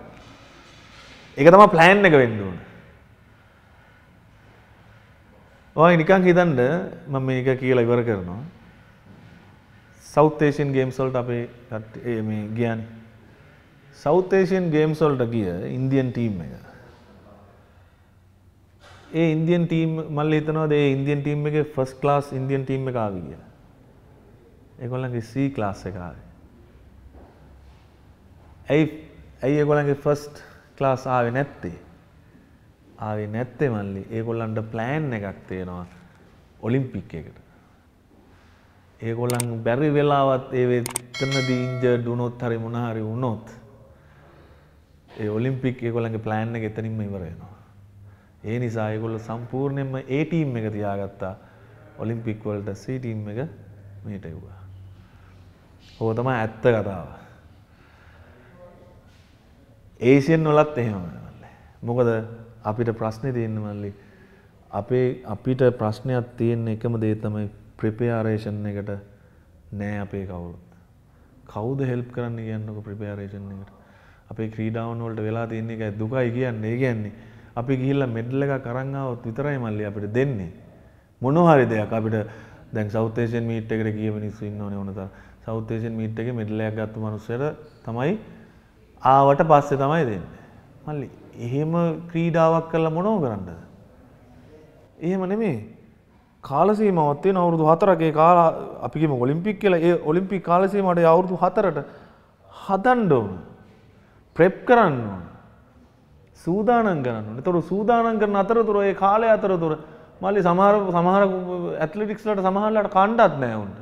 Speaker 1: ඒක තමයි ප්ලෑන් එක වෙන්න ඕන. ඔය නිකන් හිතන්න මම මේක කියලා ඉවර කරනවා. සෞත් ඒෂියන් ගේම්ස් වලට අපේ මේ ගියානේ. සෞත් ඒෂියන් ගේම්ස් වලට ගිය ඉන්දියන් ටීම් එක. ඒ ඉන්දියන් ටීම් මල්ල හිතනවාද ඒ ඉන්දියන් ටීම් එක ෆස් ලාස් ඉන්දියන් ටීම් එක ආවි කියලා. ඒගොල්ලන්ගේ සී ක්ලාස් එක ආවේ. ඇයි ඇයි ඒගොල්ලන්ගේ ෆස්ට් ක්ලාස් ආවේ නැත්තේ? ආවේ නැත්තේ මල්ලි. ඒගොල්ලන්ට ප්ලෑන් එකක් තියෙනවා ඔලිම්පික් එකට. ඒගොල්ලන් බැරි වෙලාවත් ඒ වෙතනදී ඉන්ජර්ඩ් වුණොත් හරි මොන හරි වුණොත් ඒ ඔලිම්පික් ඒගොල්ලන්ගේ ප්ලෑන් එක එතනින්ම ඉවර වෙනවා. ඒ නිසා ඒගොල්ලෝ සම්පූර්ණයෙන්ම ඒ ටීම් එක තියාගත්තා. ඔලිම්පික් වලට සී ටීම් එක මෙහෙට යුවා. ඕක තමයි ඇත්ත කතාව. ඒසියන් වලත් එහෙම මල්ලේ. මොකද අපිට ප්‍රශ්නේ තියෙන්නේ මල්ලි අපේ අපිට ප්‍රශ්නයක් තියෙන එකම දේ තමයි ප්‍රිපෙයාරේෂන් එකට නෑ අපේ කවුරුත්. කවුද හෙල්ප් කරන්න කියන්නක ප්‍රිපෙයාරේෂන් එකට. අපේ ක්‍රීඩාවන් වලට වෙලා තියෙන එක දුකයි කියන්නේ. ඒ කියන්නේ අපි ගිහිල්ලා මෙඩල් එකක් අරන් ආවොත් විතරයි මල්ලි අපිට දෙන්නේ. මොන හරි දෙයක් අපිට දැන් සවුත් ඒෂියන් මීට් එකට ගිය මිනිස්සු ඉන්නෝනේ ඕන තරම්. සවුත් ඒෂියන් මීට් එකේ මෙඩල් එකක් ගත්ත මිනිස්සුන්ට තමයි ආවට පස්සේ තමයි දෙන්නේ. මල්ලි එහෙම ක්‍රීඩාවක් කරලා මොනව කරන්නද? එහෙම නෙමෙයි. කාලසීමාවත් තියෙන අවුරුදු 4කේ කාලා අපි කියමු ඔලිම්පික් කියලා ඒ ඔලිම්පික් කාලසීමාවට අවුරුදු 4ට හදන්න ඕන. ප්‍රෙප් කරන්න ඕන. සූදානම් කරන්න තොර සූදානම් කරන අතරතුර ඒ කාලය අතරතුර මල්ලි සමහර සමහර ඇත්ලිටික්ස්ලට සමහරලට කණ්ඩත් නෑ උන්ට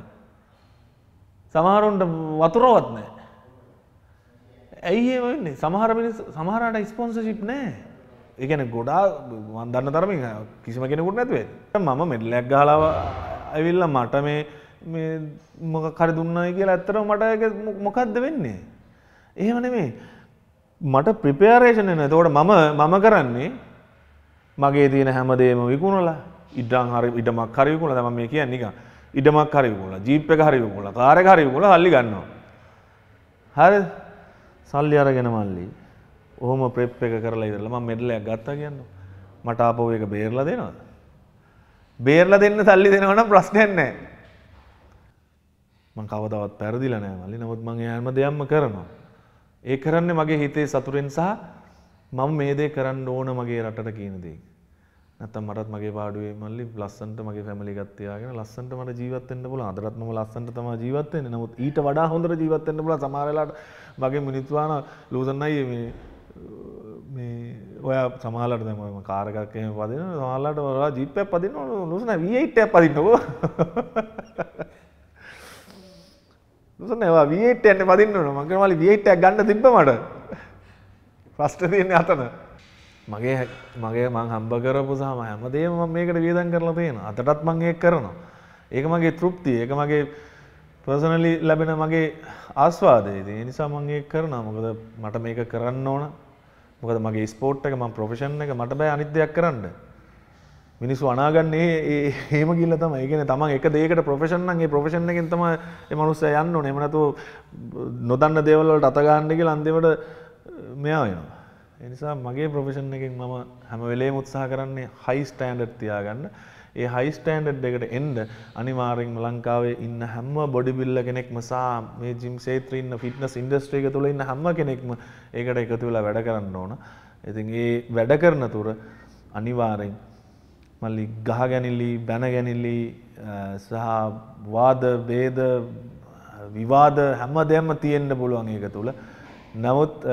Speaker 1: සමහරුන්ට වතුරවත් නෑ ඇයි ඒ වෙන්නේ සමහර මිනිස් සමහරට ස්පොන්සර්ෂිප් නෑ ඒ කියන්නේ ගොඩා මන් දන්න තරමින් කිසිම කෙනෙකුට නැතුවේ මම මෙඩලයක් ගහලා ඇවිල්ලා මට මේ මේ මොකක් හරි දුන්නයි කියලා ඇත්තටම මට ඒක මොකක්ද වෙන්නේ එහෙම නෙමෙයි මට ප්‍රිපේරේෂණ එන තෝට මම මම කරන්නේ මගේ තියෙන හැමදේම විකුණලා ඉඩං හරි ඉඩමක් හරිකුල තම මේ කිය නික ඉඩමක් හරිකුල ජීප්ප හරිකුල කාරය හරිකුල හල්ලි ගන්නවා හරි සල්ලි අරගෙන මල්ලි ඔහොම ප්‍රෙප් එක කරලා ඉරලම මෙඩලයක් ගත්තා කියන්න මට අපෝ එක බේරලා දෙනවද බේරලා දෙන්න සල්ලි දෙනවන ප්‍රශ්නයන්නේ මං කවදවත් පැරදිලනෑ මල්ලි නමුත් මං යාම දෙයක්ම කරනවා ඒ කරන්න මගේ හිතේ සතුරෙන් සහ මම මේ දේ කරන්න ඕන මගේ රටට කියන දේ. නැත්තම් මටත් මගේ පාඩුවේ මල්ලි ලස්සන්ට මගේ ෆැමිලි එකත් තියාගෙන ලස්සන්ට මට ජීවත් වෙන්න පුළුවන්. අදටත් මම ලස්සන්ට තමයි ජීවත් වෙන්නේ. නමුත් ඊට වඩා හොඳට ජීවත් වෙන්න පුළුවන් සමහර වෙලාවට මගේ මිනිත්වාන ලූසන් අයියේ මේ මේ ඔයා සමහරලාට දැන් මම කාර් එකක් එහෙම පදිනවා. සමහරලාට ඔයා ජීප් එකක් පදිනවා. ලූසන් 8 V8 එකක් පදින්නකෝ. දුසනවා වේට යන්න පදින්නවන මගේ මලි වේට්ටක් ගන්න තිබ්බ මට ප්‍රශ්ට තියන්නේ අතන මගේ මගේ මං හම්බ කරපු සහම හැමදේ ම මේකට වියදන් කරලා තියෙන අතටත් මං ඒක කරනවා ඒක මගේ තෘප්ති ඒක මගේ පර්සනලි ලැබෙන මගේ ආස්වාදය ඒ නිසා මං ඒක කරනවා මොකද මට මේක කරන්න ඕන මොකද මගේ ස්පෝට් එක මං ප්‍රොෆෙෂන් එක මට බෑ අනිත් දෙයක් කරන්න මිනිස්සු අනාගන්නේ ඒම ගිල්ල තම ඒගෙන තම එක දේකට ප්‍රොෆෙෂන්න්ගේ ප්‍රොෆෙෂන් එකෙන් තම මනුස්ස යන්න නෙමනතු නොදන්න දේවල්ලට අතගාන්නකි ලන්දවට මෙයා වෙනවා. එනිසා මගේ ප්‍රොෆෙෂන් එකෙන් මම හැම වෙලේ මුත්සාහ කරන්නේ හයි ස්ටෑන්ඩඩ් තියාගන්න ඒ හයි ස්ටෑන්ඩඩ් එකට එන්ඩ අනිවාරෙන්ම ලංකාවේ ඉන්න හැම්ම බොඩිබිල්ල කෙනෙක්ම සා මේ ජිම් සේත්‍රීන්න ෆිට්නස් ඉන්ඩස්ට්‍රේක තුළ ඉන්න හැම කෙනෙක්ම ඒකට එකතු වෙලා වැඩ කරන්න ඕන ඉතින් ඒ වැඩ කරන තුර අනිවාරෙන් මල්ලි ගහ ගැනිල්ලි බැන ගැනිල්ලි සහ වාද බේද විවාද හැම දෙයක්ම තියෙන්න පුළුවන් ඒක තුළ නමුත්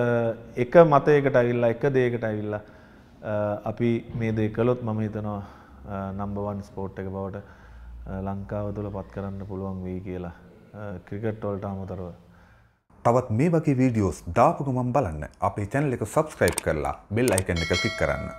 Speaker 1: එක මතයකට ඇවිල්ලා එක දේකට ඇවිල්ලා අපි මේ දේ කළොත් මම හිතනවා නම්බවන් ස්පෝට් එක බවට ලංකාව තුළ පත් කරන්න පුළුවන් වෙයි කියලා ක්‍රිකට්ටොල්ට අමතරව තවත් මේ වගේ වීඩියෝස් දාපු ගමන් බලන්න අපේ චැනල් එක සබස්ක්‍රයිබ් කරලා බෙල් අයිකන් එක ක්ලික් කරන්න